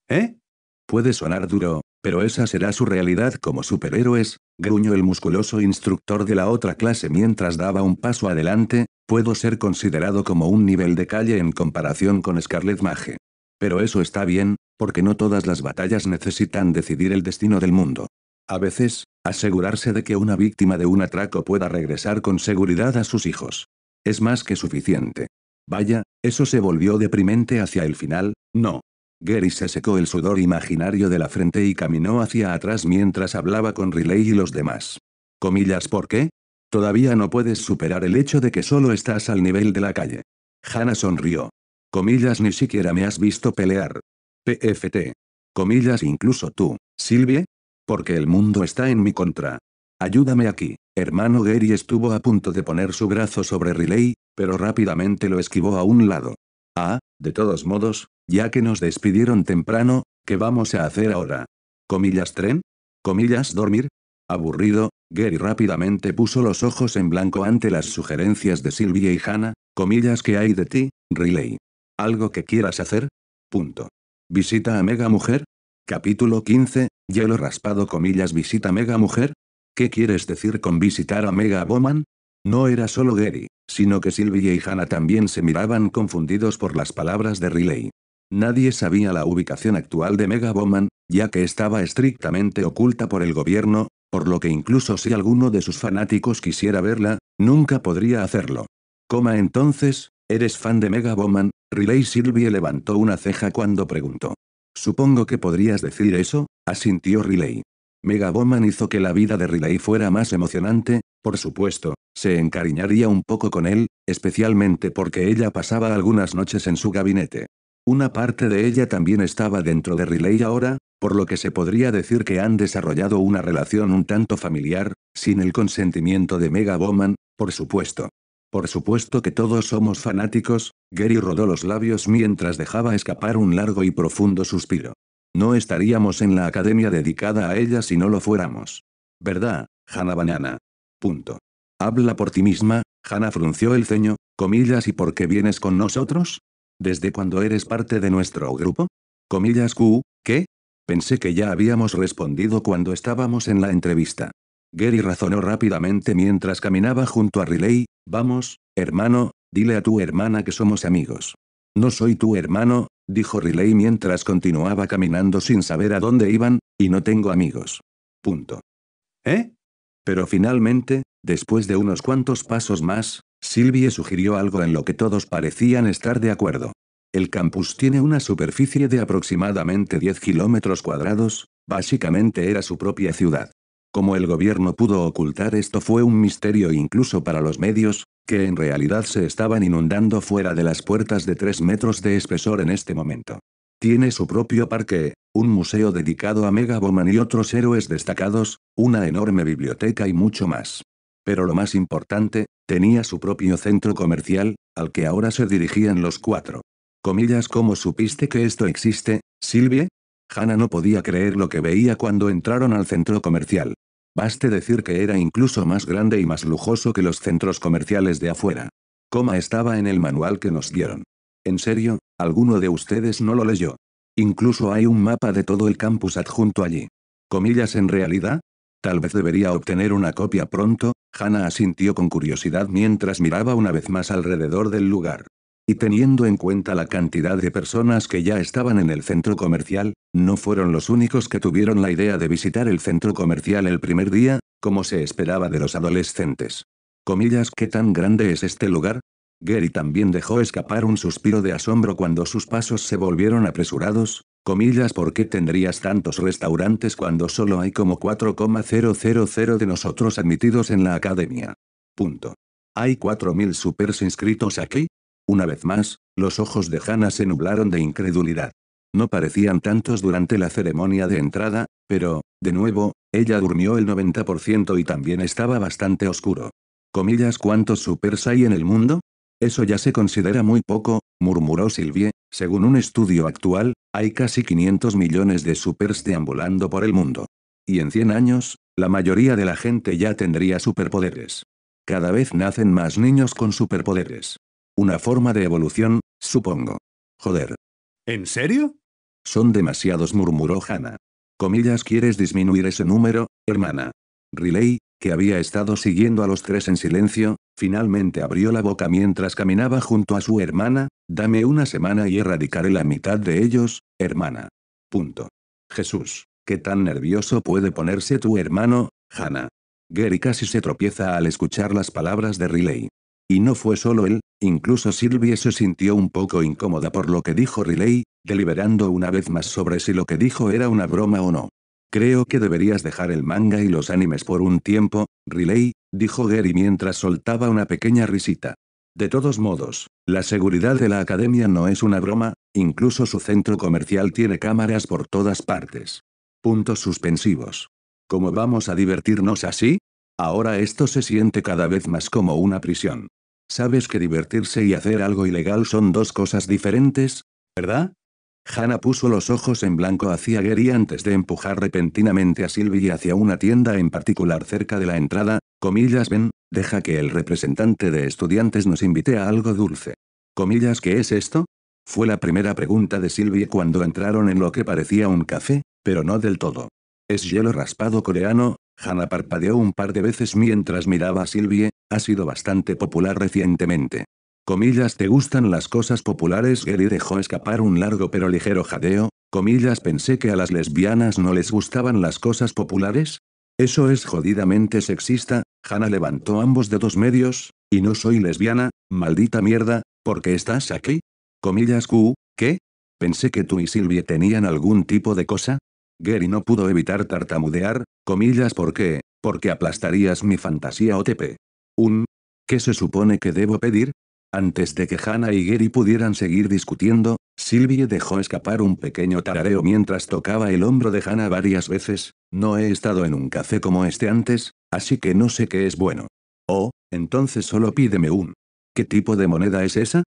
¿Eh? Puede sonar duro, pero esa será su realidad como superhéroes, gruñó el musculoso instructor de la otra clase mientras daba un paso adelante, puedo ser considerado como un nivel de calle en comparación con Scarlet Mage. Pero eso está bien, porque no todas las batallas necesitan decidir el destino del mundo. A veces, asegurarse de que una víctima de un atraco pueda regresar con seguridad a sus hijos. Es más que suficiente. Vaya, eso se volvió deprimente hacia el final, no. Gary se secó el sudor imaginario de la frente y caminó hacia atrás mientras hablaba con Riley y los demás. Comillas, ¿por qué? Todavía no puedes superar el hecho de que solo estás al nivel de la calle. Hannah sonrió. Comillas, ni siquiera me has visto pelear. PFT. Comillas incluso tú, Silvia, Porque el mundo está en mi contra. Ayúdame aquí. Hermano Gary estuvo a punto de poner su brazo sobre Riley, pero rápidamente lo esquivó a un lado. Ah, de todos modos, ya que nos despidieron temprano, ¿qué vamos a hacer ahora? ¿Comillas tren? ¿Comillas dormir? Aburrido, Gary rápidamente puso los ojos en blanco ante las sugerencias de Silvia y Hannah, comillas que hay de ti, Riley. ¿Algo que quieras hacer? Punto. Visita a Mega Mujer. Capítulo 15, hielo raspado comillas visita Mega Mujer. ¿Qué quieres decir con visitar a Mega Bowman? No era solo Gary, sino que Sylvia y Hannah también se miraban confundidos por las palabras de Riley. Nadie sabía la ubicación actual de Mega Bowman, ya que estaba estrictamente oculta por el gobierno, por lo que incluso si alguno de sus fanáticos quisiera verla, nunca podría hacerlo. Coma entonces, ¿eres fan de Mega Bowman? Riley Silvie levantó una ceja cuando preguntó. Supongo que podrías decir eso, asintió Riley. Megaboman hizo que la vida de Riley fuera más emocionante, por supuesto, se encariñaría un poco con él, especialmente porque ella pasaba algunas noches en su gabinete. Una parte de ella también estaba dentro de Riley ahora, por lo que se podría decir que han desarrollado una relación un tanto familiar, sin el consentimiento de Megaboman, por supuesto. Por supuesto que todos somos fanáticos, Gary rodó los labios mientras dejaba escapar un largo y profundo suspiro. No estaríamos en la academia dedicada a ella si no lo fuéramos. ¿Verdad, Hannah Banana? Punto. Habla por ti misma, Hannah frunció el ceño, comillas y por qué vienes con nosotros? ¿Desde cuando eres parte de nuestro grupo? Comillas Q, ¿qué? Pensé que ya habíamos respondido cuando estábamos en la entrevista. Gary razonó rápidamente mientras caminaba junto a Riley, vamos, hermano, dile a tu hermana que somos amigos. No soy tu hermano, dijo Riley mientras continuaba caminando sin saber a dónde iban, y no tengo amigos. Punto. ¿Eh? Pero finalmente, después de unos cuantos pasos más, Silvie sugirió algo en lo que todos parecían estar de acuerdo. El campus tiene una superficie de aproximadamente 10 kilómetros cuadrados, básicamente era su propia ciudad. Como el gobierno pudo ocultar esto fue un misterio incluso para los medios, que en realidad se estaban inundando fuera de las puertas de 3 metros de espesor en este momento. Tiene su propio parque, un museo dedicado a Megaboman y otros héroes destacados, una enorme biblioteca y mucho más. Pero lo más importante, tenía su propio centro comercial, al que ahora se dirigían los cuatro. Comillas, ¿cómo supiste que esto existe, Silvie? Hannah no podía creer lo que veía cuando entraron al centro comercial. Baste decir que era incluso más grande y más lujoso que los centros comerciales de afuera. Coma estaba en el manual que nos dieron. En serio, alguno de ustedes no lo leyó. Incluso hay un mapa de todo el campus adjunto allí. Comillas en realidad, Tal vez debería obtener una copia pronto, Hannah asintió con curiosidad mientras miraba una vez más alrededor del lugar. Y teniendo en cuenta la cantidad de personas que ya estaban en el centro comercial, no fueron los únicos que tuvieron la idea de visitar el centro comercial el primer día, como se esperaba de los adolescentes. Comillas, ¿qué tan grande es este lugar? Gary también dejó escapar un suspiro de asombro cuando sus pasos se volvieron apresurados, comillas, ¿por qué tendrías tantos restaurantes cuando solo hay como 4,000 de nosotros admitidos en la academia? Punto. ¿Hay 4.000 supers inscritos aquí? Una vez más, los ojos de Hannah se nublaron de incredulidad. No parecían tantos durante la ceremonia de entrada, pero, de nuevo, ella durmió el 90% y también estaba bastante oscuro. Comillas ¿Cuántos supers hay en el mundo? Eso ya se considera muy poco, murmuró Silvie. según un estudio actual, hay casi 500 millones de supers deambulando por el mundo. Y en 100 años, la mayoría de la gente ya tendría superpoderes. Cada vez nacen más niños con superpoderes. Una forma de evolución, supongo. Joder. ¿En serio? Son demasiados, murmuró Hannah. Comillas, ¿quieres disminuir ese número, hermana? Riley, que había estado siguiendo a los tres en silencio, finalmente abrió la boca mientras caminaba junto a su hermana, dame una semana y erradicaré la mitad de ellos, hermana. Punto. Jesús, qué tan nervioso puede ponerse tu hermano, Hannah. Gary casi se tropieza al escuchar las palabras de Riley. Y no fue solo él, Incluso Silvia se sintió un poco incómoda por lo que dijo Riley, deliberando una vez más sobre si lo que dijo era una broma o no. Creo que deberías dejar el manga y los animes por un tiempo, Riley, dijo Gary mientras soltaba una pequeña risita. De todos modos, la seguridad de la academia no es una broma, incluso su centro comercial tiene cámaras por todas partes. Puntos suspensivos. ¿Cómo vamos a divertirnos así? Ahora esto se siente cada vez más como una prisión. Sabes que divertirse y hacer algo ilegal son dos cosas diferentes, ¿verdad? Hanna puso los ojos en blanco hacia Gary antes de empujar repentinamente a Sylvie hacia una tienda en particular cerca de la entrada, comillas ven, deja que el representante de estudiantes nos invite a algo dulce. Comillas ¿qué es esto? Fue la primera pregunta de Sylvie cuando entraron en lo que parecía un café, pero no del todo. Es hielo raspado coreano, Hannah parpadeó un par de veces mientras miraba a Sylvie, ha sido bastante popular recientemente. Comillas te gustan las cosas populares Gary dejó escapar un largo pero ligero jadeo, comillas pensé que a las lesbianas no les gustaban las cosas populares. Eso es jodidamente sexista, Hannah levantó ambos dedos medios, y no soy lesbiana, maldita mierda, ¿Por qué estás aquí? Comillas Q, ¿qué? Pensé que tú y Silvia tenían algún tipo de cosa. Gary no pudo evitar tartamudear, comillas ¿por qué? Porque aplastarías mi fantasía OTP. Un. ¿Qué se supone que debo pedir? Antes de que Hannah y Gary pudieran seguir discutiendo, Sylvie dejó escapar un pequeño tarareo mientras tocaba el hombro de Hannah varias veces, no he estado en un café como este antes, así que no sé qué es bueno. Oh, entonces solo pídeme un. ¿Qué tipo de moneda es esa?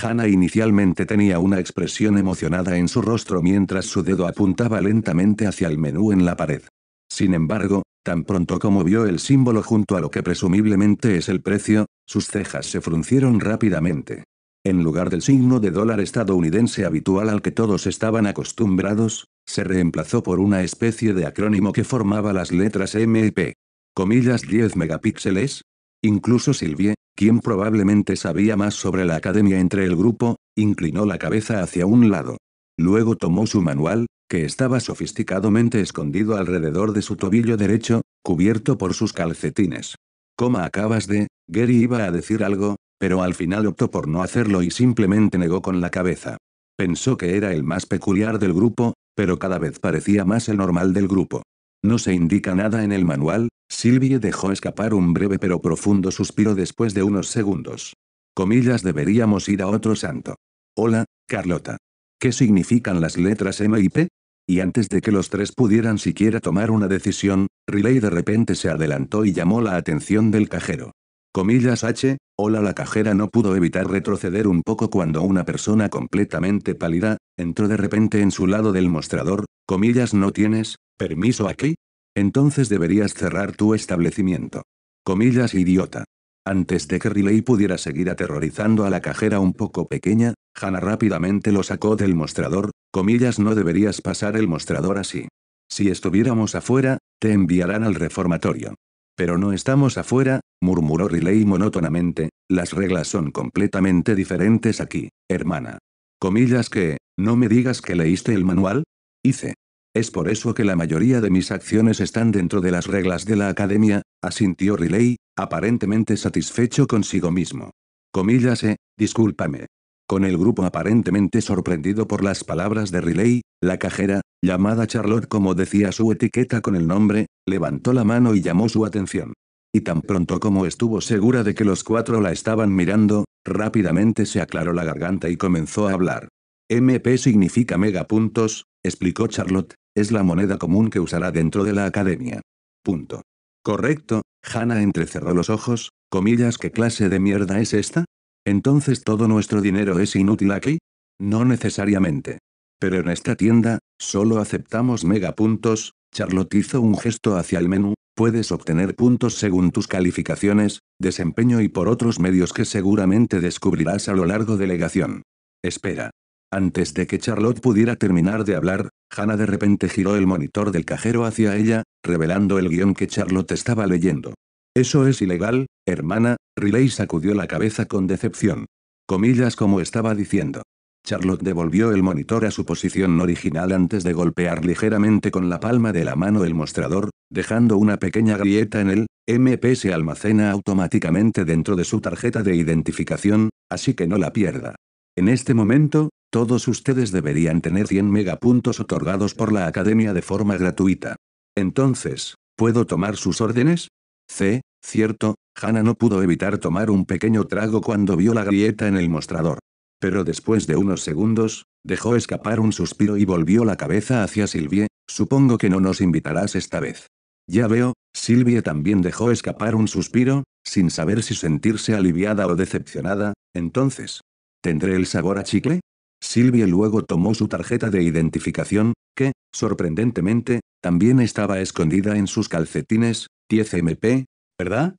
Hannah inicialmente tenía una expresión emocionada en su rostro mientras su dedo apuntaba lentamente hacia el menú en la pared. Sin embargo, tan pronto como vio el símbolo junto a lo que presumiblemente es el precio, sus cejas se fruncieron rápidamente. En lugar del signo de dólar estadounidense habitual al que todos estaban acostumbrados, se reemplazó por una especie de acrónimo que formaba las letras M P. Comillas 10 megapíxeles. Incluso Silvie, quien probablemente sabía más sobre la academia entre el grupo, inclinó la cabeza hacia un lado. Luego tomó su manual, que estaba sofisticadamente escondido alrededor de su tobillo derecho, cubierto por sus calcetines. Coma acabas de, Gary iba a decir algo, pero al final optó por no hacerlo y simplemente negó con la cabeza. Pensó que era el más peculiar del grupo, pero cada vez parecía más el normal del grupo. No se indica nada en el manual, Silvia dejó escapar un breve pero profundo suspiro después de unos segundos. Comillas deberíamos ir a otro santo. Hola, Carlota. ¿Qué significan las letras M y P? Y antes de que los tres pudieran siquiera tomar una decisión, Riley de repente se adelantó y llamó la atención del cajero. Comillas H, hola la cajera no pudo evitar retroceder un poco cuando una persona completamente pálida, entró de repente en su lado del mostrador, comillas no tienes, permiso aquí. Entonces deberías cerrar tu establecimiento. Comillas idiota. Antes de que Riley pudiera seguir aterrorizando a la cajera un poco pequeña, Hannah rápidamente lo sacó del mostrador, comillas no deberías pasar el mostrador así. Si estuviéramos afuera, te enviarán al reformatorio. Pero no estamos afuera, murmuró Riley monótonamente, las reglas son completamente diferentes aquí, hermana. Comillas que, no me digas que leíste el manual. Hice. Es por eso que la mayoría de mis acciones están dentro de las reglas de la academia, asintió Riley, aparentemente satisfecho consigo mismo. Comillas, eh, discúlpame. Con el grupo aparentemente sorprendido por las palabras de Riley, la cajera, llamada Charlotte como decía su etiqueta con el nombre, levantó la mano y llamó su atención. Y tan pronto como estuvo segura de que los cuatro la estaban mirando, rápidamente se aclaró la garganta y comenzó a hablar. MP significa megapuntos, explicó Charlotte, es la moneda común que usará dentro de la academia. Punto. Correcto, Hannah entrecerró los ojos, comillas, ¿qué clase de mierda es esta? ¿Entonces todo nuestro dinero es inútil aquí? No necesariamente. Pero en esta tienda, solo aceptamos megapuntos. Charlotte hizo un gesto hacia el menú, puedes obtener puntos según tus calificaciones, desempeño y por otros medios que seguramente descubrirás a lo largo de legación. Espera. Antes de que Charlotte pudiera terminar de hablar, Hannah de repente giró el monitor del cajero hacia ella, revelando el guión que Charlotte estaba leyendo. Eso es ilegal, hermana, Riley sacudió la cabeza con decepción. Comillas como estaba diciendo. Charlotte devolvió el monitor a su posición original antes de golpear ligeramente con la palma de la mano el mostrador, dejando una pequeña grieta en él. MP se almacena automáticamente dentro de su tarjeta de identificación, así que no la pierda. En este momento, todos ustedes deberían tener 100 megapuntos otorgados por la academia de forma gratuita. Entonces, ¿puedo tomar sus órdenes? C, cierto, Hanna no pudo evitar tomar un pequeño trago cuando vio la grieta en el mostrador. Pero después de unos segundos, dejó escapar un suspiro y volvió la cabeza hacia Silvie, supongo que no nos invitarás esta vez. Ya veo, Silvie también dejó escapar un suspiro, sin saber si sentirse aliviada o decepcionada, entonces. ¿Tendré el sabor a chicle? Silvie luego tomó su tarjeta de identificación, que, sorprendentemente, también estaba escondida en sus calcetines, 10 MP, ¿verdad?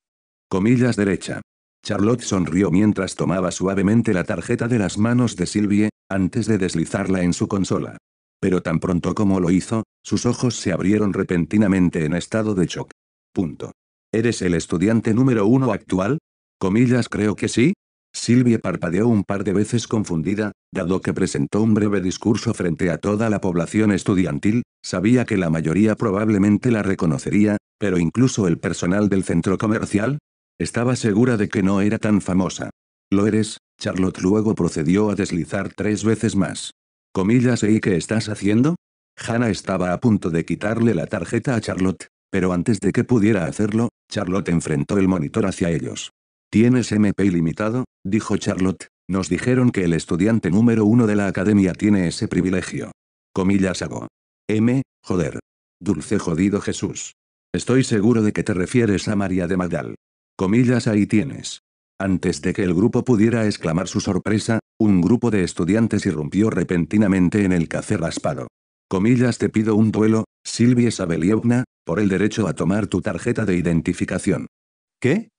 Comillas derecha. Charlotte sonrió mientras tomaba suavemente la tarjeta de las manos de Silvie, antes de deslizarla en su consola. Pero tan pronto como lo hizo, sus ojos se abrieron repentinamente en estado de shock. Punto. ¿Eres el estudiante número uno actual? Comillas creo que sí. Silvia parpadeó un par de veces confundida, dado que presentó un breve discurso frente a toda la población estudiantil, sabía que la mayoría probablemente la reconocería, pero incluso el personal del centro comercial, estaba segura de que no era tan famosa. Lo eres, Charlotte luego procedió a deslizar tres veces más. Comillas ¿y qué estás haciendo? Hannah estaba a punto de quitarle la tarjeta a Charlotte, pero antes de que pudiera hacerlo, Charlotte enfrentó el monitor hacia ellos. Tienes MP limitado? dijo Charlotte, nos dijeron que el estudiante número uno de la academia tiene ese privilegio. Comillas hago. M, joder. Dulce jodido Jesús. Estoy seguro de que te refieres a María de Magdal. Comillas ahí tienes. Antes de que el grupo pudiera exclamar su sorpresa, un grupo de estudiantes irrumpió repentinamente en el café raspado. Comillas te pido un duelo, Silvia Sabelievna, por el derecho a tomar tu tarjeta de identificación. ¿Qué?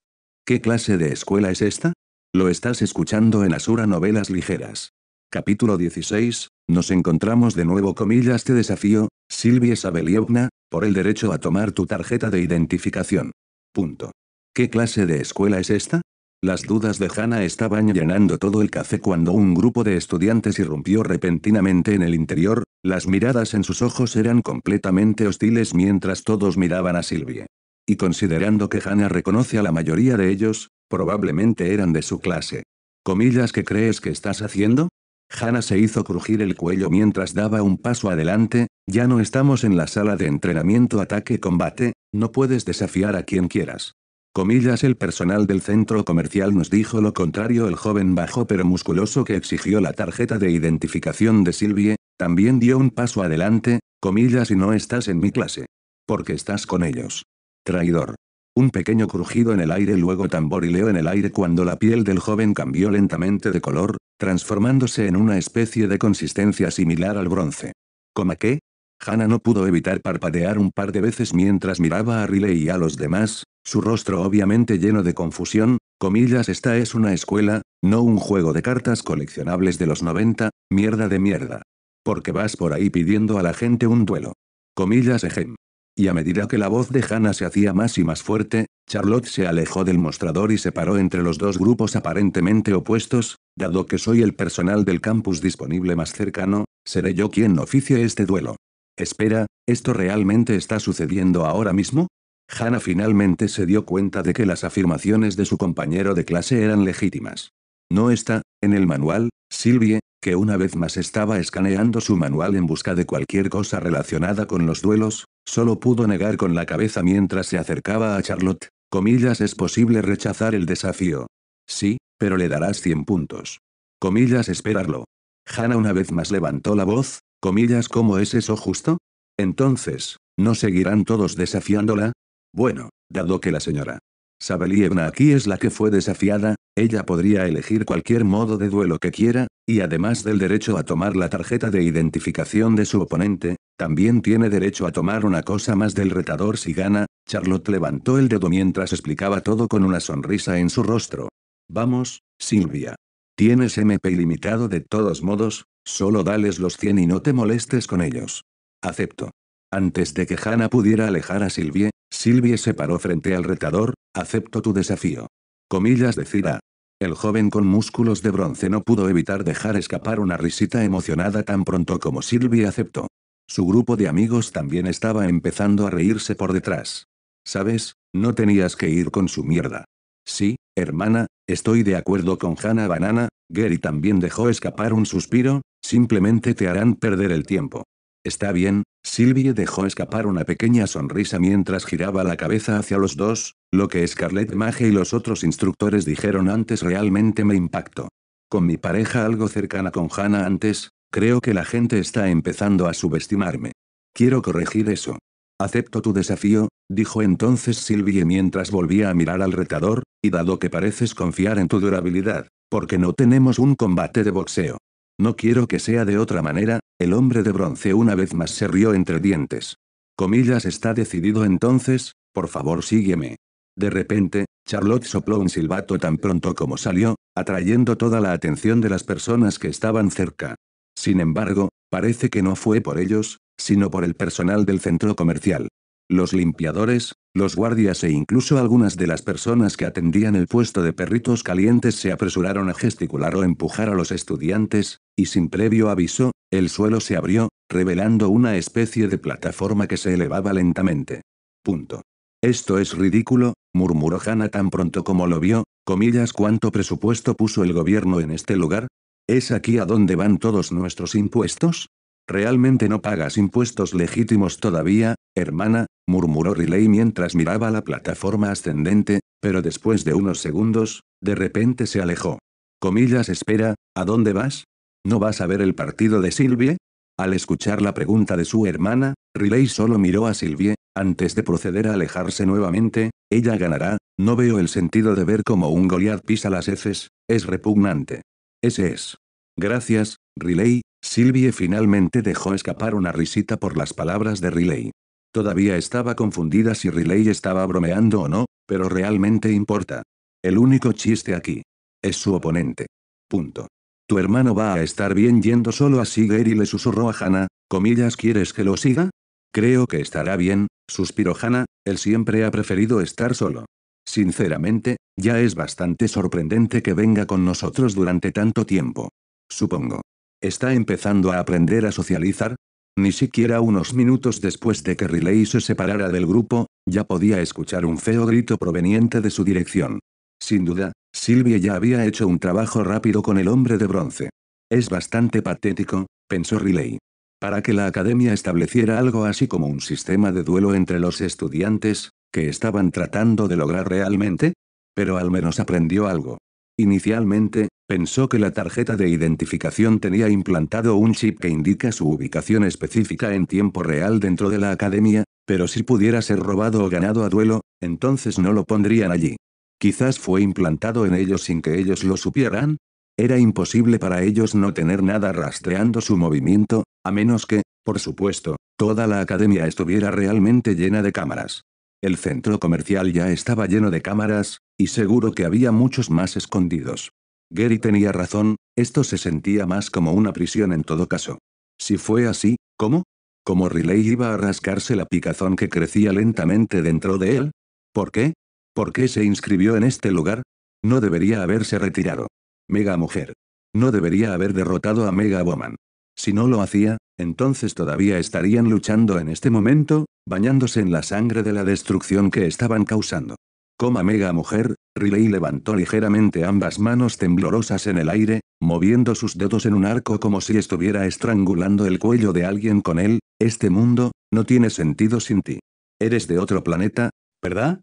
¿Qué clase de escuela es esta? Lo estás escuchando en Asura Novelas Ligeras. Capítulo 16. Nos encontramos de nuevo comillas te desafío, Silvia Sabelievna, por el derecho a tomar tu tarjeta de identificación. Punto. ¿Qué clase de escuela es esta? Las dudas de Hannah estaban llenando todo el café cuando un grupo de estudiantes irrumpió repentinamente en el interior, las miradas en sus ojos eran completamente hostiles mientras todos miraban a Silvia. Y considerando que Hannah reconoce a la mayoría de ellos, probablemente eran de su clase. ¿Comillas que crees que estás haciendo? Hannah se hizo crujir el cuello mientras daba un paso adelante, ya no estamos en la sala de entrenamiento ataque-combate, no puedes desafiar a quien quieras. Comillas el personal del centro comercial nos dijo lo contrario el joven bajo pero musculoso que exigió la tarjeta de identificación de Silvie, también dio un paso adelante, comillas y no estás en mi clase. Porque estás con ellos. Traidor. Un pequeño crujido en el aire luego tamborileo en el aire cuando la piel del joven cambió lentamente de color, transformándose en una especie de consistencia similar al bronce. ¿Coma qué? Hannah no pudo evitar parpadear un par de veces mientras miraba a Riley y a los demás, su rostro obviamente lleno de confusión, comillas esta es una escuela, no un juego de cartas coleccionables de los 90, mierda de mierda. Porque vas por ahí pidiendo a la gente un duelo. Comillas ejem. Y a medida que la voz de Hannah se hacía más y más fuerte, Charlotte se alejó del mostrador y se paró entre los dos grupos aparentemente opuestos, dado que soy el personal del campus disponible más cercano, seré yo quien oficie este duelo. Espera, ¿esto realmente está sucediendo ahora mismo? Hannah finalmente se dio cuenta de que las afirmaciones de su compañero de clase eran legítimas. No está, en el manual, Silvie, que una vez más estaba escaneando su manual en busca de cualquier cosa relacionada con los duelos, solo pudo negar con la cabeza mientras se acercaba a Charlotte, comillas es posible rechazar el desafío. Sí, pero le darás 100 puntos. Comillas esperarlo. Hannah una vez más levantó la voz, Comillas ¿Cómo es eso justo? Entonces, ¿no seguirán todos desafiándola? Bueno, dado que la señora Sabelievna aquí es la que fue desafiada, ella podría elegir cualquier modo de duelo que quiera, y además del derecho a tomar la tarjeta de identificación de su oponente, también tiene derecho a tomar una cosa más del retador si gana, Charlotte levantó el dedo mientras explicaba todo con una sonrisa en su rostro. Vamos, Silvia. Tienes MP ilimitado de todos modos, Solo dales los 100 y no te molestes con ellos. Acepto. Antes de que Hannah pudiera alejar a Silvie, Silvie se paró frente al retador, acepto tu desafío. Comillas de Cira. El joven con músculos de bronce no pudo evitar dejar escapar una risita emocionada tan pronto como Silvia aceptó. Su grupo de amigos también estaba empezando a reírse por detrás. ¿Sabes? No tenías que ir con su mierda. Sí, hermana, estoy de acuerdo con Hannah Banana, Gary también dejó escapar un suspiro, Simplemente te harán perder el tiempo. Está bien, Silvie dejó escapar una pequeña sonrisa mientras giraba la cabeza hacia los dos, lo que Scarlett Mage y los otros instructores dijeron antes realmente me impactó. Con mi pareja algo cercana con Hannah antes, creo que la gente está empezando a subestimarme. Quiero corregir eso. Acepto tu desafío, dijo entonces Silvie mientras volvía a mirar al retador, y dado que pareces confiar en tu durabilidad, porque no tenemos un combate de boxeo. No quiero que sea de otra manera, el hombre de bronce una vez más se rió entre dientes. Comillas está decidido entonces, por favor sígueme. De repente, Charlotte sopló un silbato tan pronto como salió, atrayendo toda la atención de las personas que estaban cerca. Sin embargo, parece que no fue por ellos, sino por el personal del centro comercial. Los limpiadores, los guardias e incluso algunas de las personas que atendían el puesto de perritos calientes se apresuraron a gesticular o empujar a los estudiantes, y sin previo aviso, el suelo se abrió, revelando una especie de plataforma que se elevaba lentamente. Punto. Esto es ridículo, murmuró Hanna tan pronto como lo vio, comillas cuánto presupuesto puso el gobierno en este lugar. ¿Es aquí a donde van todos nuestros impuestos? Realmente no pagas impuestos legítimos todavía, Hermana, murmuró Riley mientras miraba la plataforma ascendente, pero después de unos segundos, de repente se alejó. Comillas espera, ¿a dónde vas? ¿No vas a ver el partido de Silvie? Al escuchar la pregunta de su hermana, Riley solo miró a Silvie, antes de proceder a alejarse nuevamente, ella ganará, no veo el sentido de ver cómo un Goliath pisa las heces, es repugnante. Ese es. Gracias, Riley, Silvie finalmente dejó escapar una risita por las palabras de Riley. Todavía estaba confundida si Riley estaba bromeando o no, pero realmente importa. El único chiste aquí. Es su oponente. Punto. Tu hermano va a estar bien yendo solo a Sigger y le susurró a Hannah, comillas ¿quieres que lo siga? Creo que estará bien, suspiró Hannah, él siempre ha preferido estar solo. Sinceramente, ya es bastante sorprendente que venga con nosotros durante tanto tiempo. Supongo. Está empezando a aprender a socializar, ni siquiera unos minutos después de que Riley se separara del grupo, ya podía escuchar un feo grito proveniente de su dirección. Sin duda, Silvia ya había hecho un trabajo rápido con el hombre de bronce. Es bastante patético, pensó Riley. Para que la academia estableciera algo así como un sistema de duelo entre los estudiantes, que estaban tratando de lograr realmente? Pero al menos aprendió algo. Inicialmente, pensó que la tarjeta de identificación tenía implantado un chip que indica su ubicación específica en tiempo real dentro de la academia, pero si pudiera ser robado o ganado a duelo, entonces no lo pondrían allí. Quizás fue implantado en ellos sin que ellos lo supieran. Era imposible para ellos no tener nada rastreando su movimiento, a menos que, por supuesto, toda la academia estuviera realmente llena de cámaras. El centro comercial ya estaba lleno de cámaras, y seguro que había muchos más escondidos. Gary tenía razón, esto se sentía más como una prisión en todo caso. Si fue así, ¿cómo? ¿Cómo Riley iba a rascarse la picazón que crecía lentamente dentro de él? ¿Por qué? ¿Por qué se inscribió en este lugar? No debería haberse retirado. Mega Mujer. No debería haber derrotado a Mega Woman. Si no lo hacía, entonces todavía estarían luchando en este momento, bañándose en la sangre de la destrucción que estaban causando. Coma mega mujer, Riley levantó ligeramente ambas manos temblorosas en el aire, moviendo sus dedos en un arco como si estuviera estrangulando el cuello de alguien con él, este mundo, no tiene sentido sin ti. Eres de otro planeta, ¿verdad?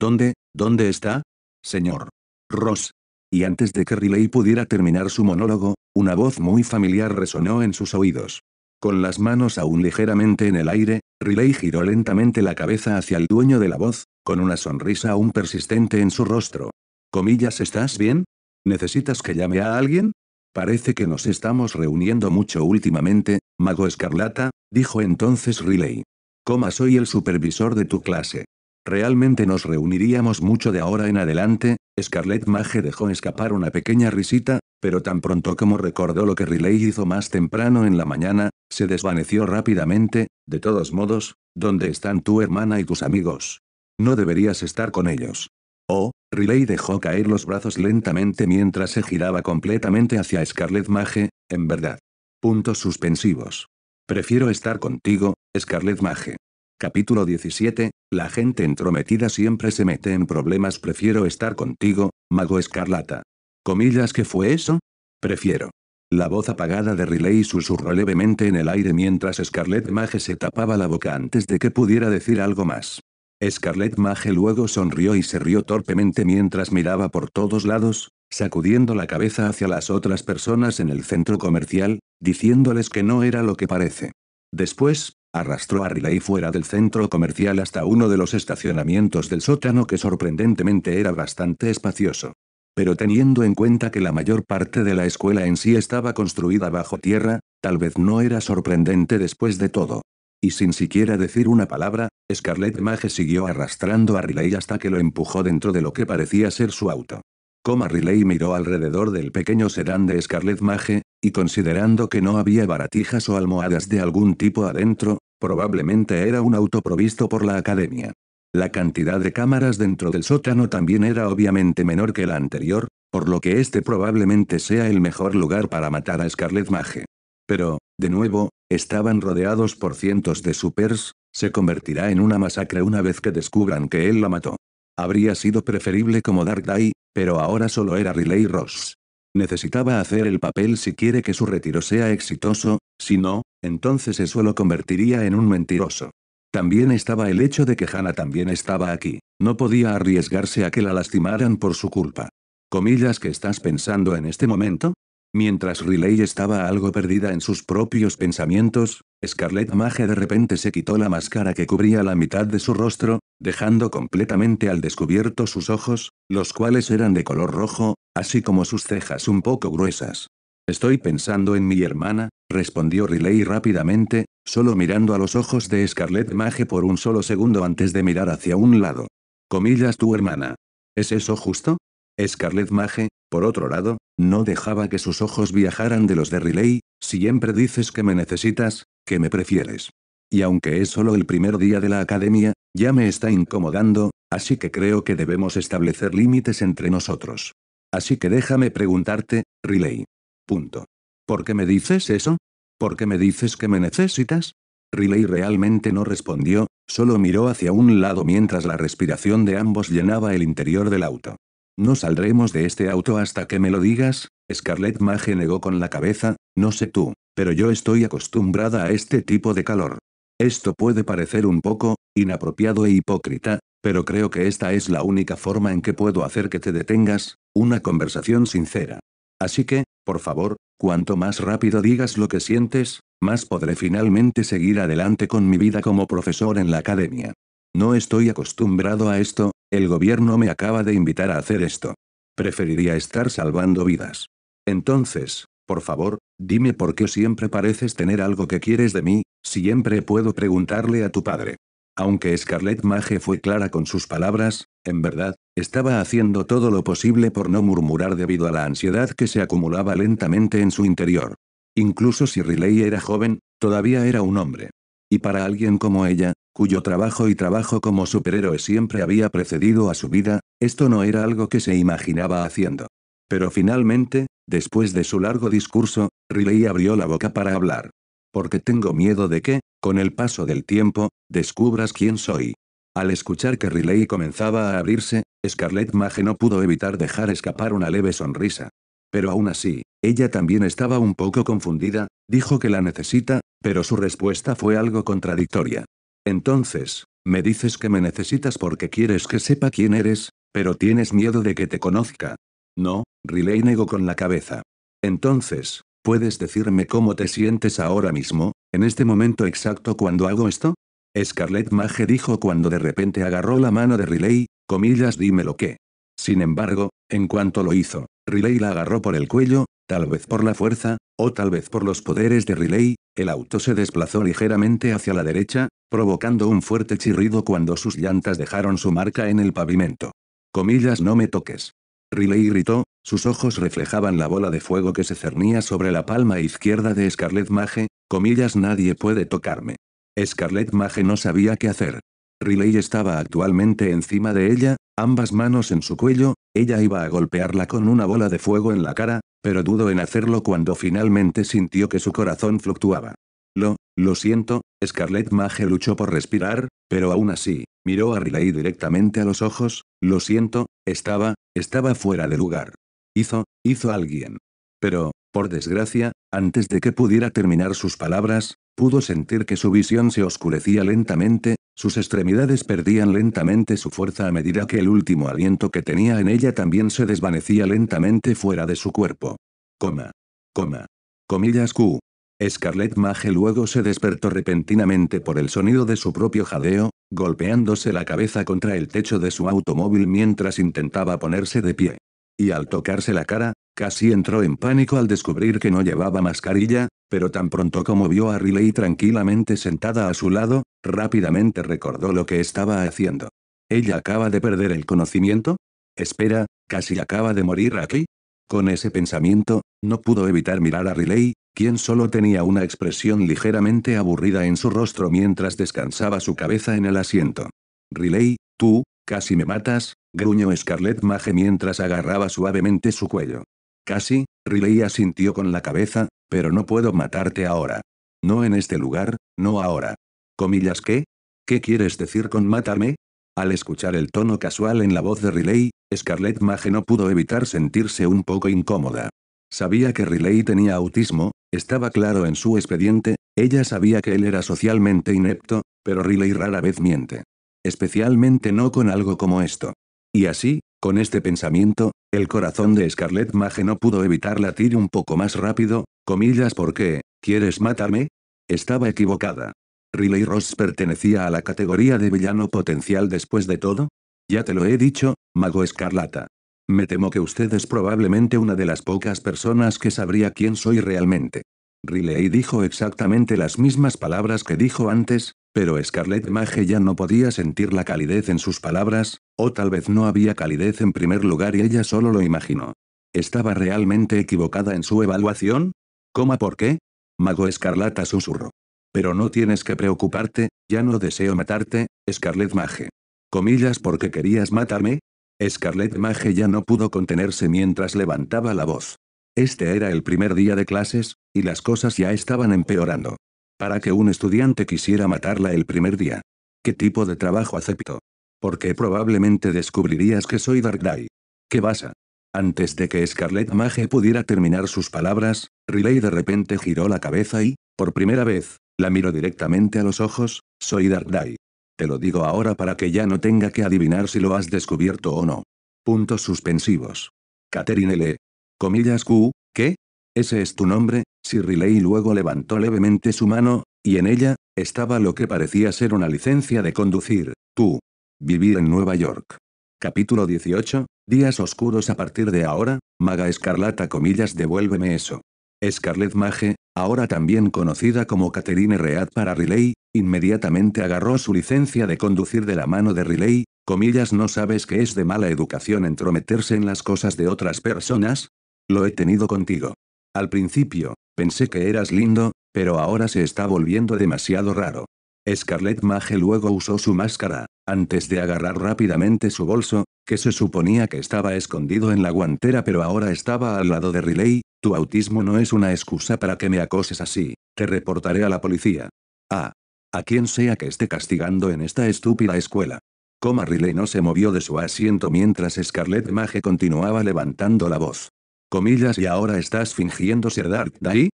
¿Dónde, dónde está? Señor. Ross. Y antes de que Riley pudiera terminar su monólogo, una voz muy familiar resonó en sus oídos. Con las manos aún ligeramente en el aire, Riley giró lentamente la cabeza hacia el dueño de la voz, con una sonrisa aún persistente en su rostro. Comillas, ¿estás bien? ¿Necesitas que llame a alguien? Parece que nos estamos reuniendo mucho últimamente, mago escarlata, dijo entonces Riley. Coma, soy el supervisor de tu clase. Realmente nos reuniríamos mucho de ahora en adelante, Scarlett Mage dejó escapar una pequeña risita, pero tan pronto como recordó lo que Riley hizo más temprano en la mañana, se desvaneció rápidamente, de todos modos, ¿dónde están tu hermana y tus amigos? No deberías estar con ellos. Oh, Riley dejó caer los brazos lentamente mientras se giraba completamente hacia Scarlett Mage, en verdad. Puntos suspensivos. Prefiero estar contigo, Scarlett Mage. Capítulo 17. La gente entrometida siempre se mete en problemas. Prefiero estar contigo, mago escarlata. ¿Comillas qué fue eso? Prefiero. La voz apagada de Riley susurró levemente en el aire mientras Scarlett Mage se tapaba la boca antes de que pudiera decir algo más. Scarlett Mage luego sonrió y se rió torpemente mientras miraba por todos lados, sacudiendo la cabeza hacia las otras personas en el centro comercial, diciéndoles que no era lo que parece. Después, Arrastró a Riley fuera del centro comercial hasta uno de los estacionamientos del sótano que sorprendentemente era bastante espacioso. Pero teniendo en cuenta que la mayor parte de la escuela en sí estaba construida bajo tierra, tal vez no era sorprendente después de todo. Y sin siquiera decir una palabra, Scarlett Mage siguió arrastrando a Riley hasta que lo empujó dentro de lo que parecía ser su auto. Como Riley miró alrededor del pequeño sedán de Scarlett Mage, y considerando que no había baratijas o almohadas de algún tipo adentro, Probablemente era un auto provisto por la academia. La cantidad de cámaras dentro del sótano también era obviamente menor que la anterior, por lo que este probablemente sea el mejor lugar para matar a Scarlet Mage. Pero, de nuevo, estaban rodeados por cientos de supers, se convertirá en una masacre una vez que descubran que él la mató. Habría sido preferible como Dark Day, pero ahora solo era Riley Ross. Necesitaba hacer el papel si quiere que su retiro sea exitoso, si no, entonces eso lo convertiría en un mentiroso. También estaba el hecho de que Hannah también estaba aquí, no podía arriesgarse a que la lastimaran por su culpa. Comillas que estás pensando en este momento? Mientras Riley estaba algo perdida en sus propios pensamientos, Scarlett Mage de repente se quitó la máscara que cubría la mitad de su rostro, dejando completamente al descubierto sus ojos, los cuales eran de color rojo, así como sus cejas un poco gruesas. Estoy pensando en mi hermana, respondió Riley rápidamente, solo mirando a los ojos de Scarlett Mage por un solo segundo antes de mirar hacia un lado. Comillas tu hermana. ¿Es eso justo? Scarlett Mage, por otro lado, no dejaba que sus ojos viajaran de los de Riley, siempre dices que me necesitas, que me prefieres. Y aunque es solo el primer día de la academia, ya me está incomodando, así que creo que debemos establecer límites entre nosotros. Así que déjame preguntarte, Riley. Punto. ¿Por qué me dices eso? ¿Por qué me dices que me necesitas? Riley realmente no respondió, solo miró hacia un lado mientras la respiración de ambos llenaba el interior del auto. No saldremos de este auto hasta que me lo digas, Scarlett Mage negó con la cabeza, no sé tú, pero yo estoy acostumbrada a este tipo de calor. Esto puede parecer un poco, inapropiado e hipócrita, pero creo que esta es la única forma en que puedo hacer que te detengas, una conversación sincera. Así que, por favor, cuanto más rápido digas lo que sientes, más podré finalmente seguir adelante con mi vida como profesor en la academia. No estoy acostumbrado a esto, el gobierno me acaba de invitar a hacer esto. Preferiría estar salvando vidas. Entonces, por favor, dime por qué siempre pareces tener algo que quieres de mí, siempre puedo preguntarle a tu padre. Aunque Scarlett Mage fue clara con sus palabras, en verdad, estaba haciendo todo lo posible por no murmurar debido a la ansiedad que se acumulaba lentamente en su interior. Incluso si Riley era joven, todavía era un hombre. Y para alguien como ella, cuyo trabajo y trabajo como superhéroe siempre había precedido a su vida, esto no era algo que se imaginaba haciendo. Pero finalmente, después de su largo discurso, Riley abrió la boca para hablar. Porque tengo miedo de que, con el paso del tiempo, descubras quién soy. Al escuchar que Riley comenzaba a abrirse, Scarlett Mage no pudo evitar dejar escapar una leve sonrisa. Pero aún así, ella también estaba un poco confundida, dijo que la necesita, pero su respuesta fue algo contradictoria. Entonces, me dices que me necesitas porque quieres que sepa quién eres, pero tienes miedo de que te conozca. No, Riley negó con la cabeza. Entonces, ¿puedes decirme cómo te sientes ahora mismo, en este momento exacto cuando hago esto? Scarlett Mage dijo cuando de repente agarró la mano de Riley, comillas dime lo que. Sin embargo, en cuanto lo hizo, Riley la agarró por el cuello, tal vez por la fuerza, o tal vez por los poderes de Riley, el auto se desplazó ligeramente hacia la derecha, provocando un fuerte chirrido cuando sus llantas dejaron su marca en el pavimento. Comillas no me toques. Riley gritó, sus ojos reflejaban la bola de fuego que se cernía sobre la palma izquierda de Scarlett Mage, comillas nadie puede tocarme. Scarlett Mage no sabía qué hacer. Riley estaba actualmente encima de ella, Ambas manos en su cuello, ella iba a golpearla con una bola de fuego en la cara, pero dudó en hacerlo cuando finalmente sintió que su corazón fluctuaba. Lo, lo siento, Scarlett Mage luchó por respirar, pero aún así, miró a Riley directamente a los ojos, lo siento, estaba, estaba fuera de lugar. Hizo, hizo alguien. Pero, por desgracia, antes de que pudiera terminar sus palabras, pudo sentir que su visión se oscurecía lentamente, sus extremidades perdían lentamente su fuerza a medida que el último aliento que tenía en ella también se desvanecía lentamente fuera de su cuerpo. Coma. Coma. Comillas Q. Scarlett Mage luego se despertó repentinamente por el sonido de su propio jadeo, golpeándose la cabeza contra el techo de su automóvil mientras intentaba ponerse de pie. Y al tocarse la cara, Casi entró en pánico al descubrir que no llevaba mascarilla, pero tan pronto como vio a Riley tranquilamente sentada a su lado, rápidamente recordó lo que estaba haciendo. ¿Ella acaba de perder el conocimiento? Espera, casi acaba de morir aquí. Con ese pensamiento, no pudo evitar mirar a Riley, quien solo tenía una expresión ligeramente aburrida en su rostro mientras descansaba su cabeza en el asiento. Riley, tú, casi me matas, gruñó Scarlett Mage mientras agarraba suavemente su cuello. Casi, Riley asintió con la cabeza, pero no puedo matarte ahora. No en este lugar, no ahora. ¿Comillas qué? ¿Qué quieres decir con matarme? Al escuchar el tono casual en la voz de Riley, Scarlett Mage no pudo evitar sentirse un poco incómoda. Sabía que Riley tenía autismo, estaba claro en su expediente, ella sabía que él era socialmente inepto, pero Riley rara vez miente. Especialmente no con algo como esto. Y así, con este pensamiento, el corazón de Scarlett Mage no pudo evitar latir un poco más rápido, comillas porque, ¿quieres matarme? Estaba equivocada. Riley Ross pertenecía a la categoría de villano potencial después de todo. Ya te lo he dicho, mago escarlata. Me temo que usted es probablemente una de las pocas personas que sabría quién soy realmente. Riley dijo exactamente las mismas palabras que dijo antes, pero Scarlett Mage ya no podía sentir la calidez en sus palabras, o tal vez no había calidez en primer lugar y ella solo lo imaginó. ¿Estaba realmente equivocada en su evaluación? ¿Cómo por qué? Mago Escarlata susurró. Pero no tienes que preocuparte, ya no deseo matarte, Scarlett Mage. ¿Comillas porque querías matarme? Scarlett Mage ya no pudo contenerse mientras levantaba la voz. Este era el primer día de clases, y las cosas ya estaban empeorando. Para que un estudiante quisiera matarla el primer día. ¿Qué tipo de trabajo acepto? Porque probablemente descubrirías que soy Dark Darkrai. ¿Qué pasa? Antes de que Scarlett Mage pudiera terminar sus palabras, Riley de repente giró la cabeza y, por primera vez, la miró directamente a los ojos, soy Dark Darkrai. Te lo digo ahora para que ya no tenga que adivinar si lo has descubierto o no. Puntos suspensivos. Catherine L comillas Q, ¿qué? Ese es tu nombre, si Riley luego levantó levemente su mano, y en ella, estaba lo que parecía ser una licencia de conducir, tú. Vivir en Nueva York. Capítulo 18, Días oscuros a partir de ahora, maga escarlata comillas devuélveme eso. Scarlett Mage, ahora también conocida como Catherine Read para Riley, inmediatamente agarró su licencia de conducir de la mano de Riley, comillas no sabes que es de mala educación entrometerse en las cosas de otras personas, lo he tenido contigo. Al principio, pensé que eras lindo, pero ahora se está volviendo demasiado raro. Scarlett Mage luego usó su máscara, antes de agarrar rápidamente su bolso, que se suponía que estaba escondido en la guantera pero ahora estaba al lado de Riley, tu autismo no es una excusa para que me acoses así, te reportaré a la policía. Ah. A quien sea que esté castigando en esta estúpida escuela. Coma Riley no se movió de su asiento mientras Scarlett Mage continuaba levantando la voz comillas y ahora estás fingiendo ser Dark Day?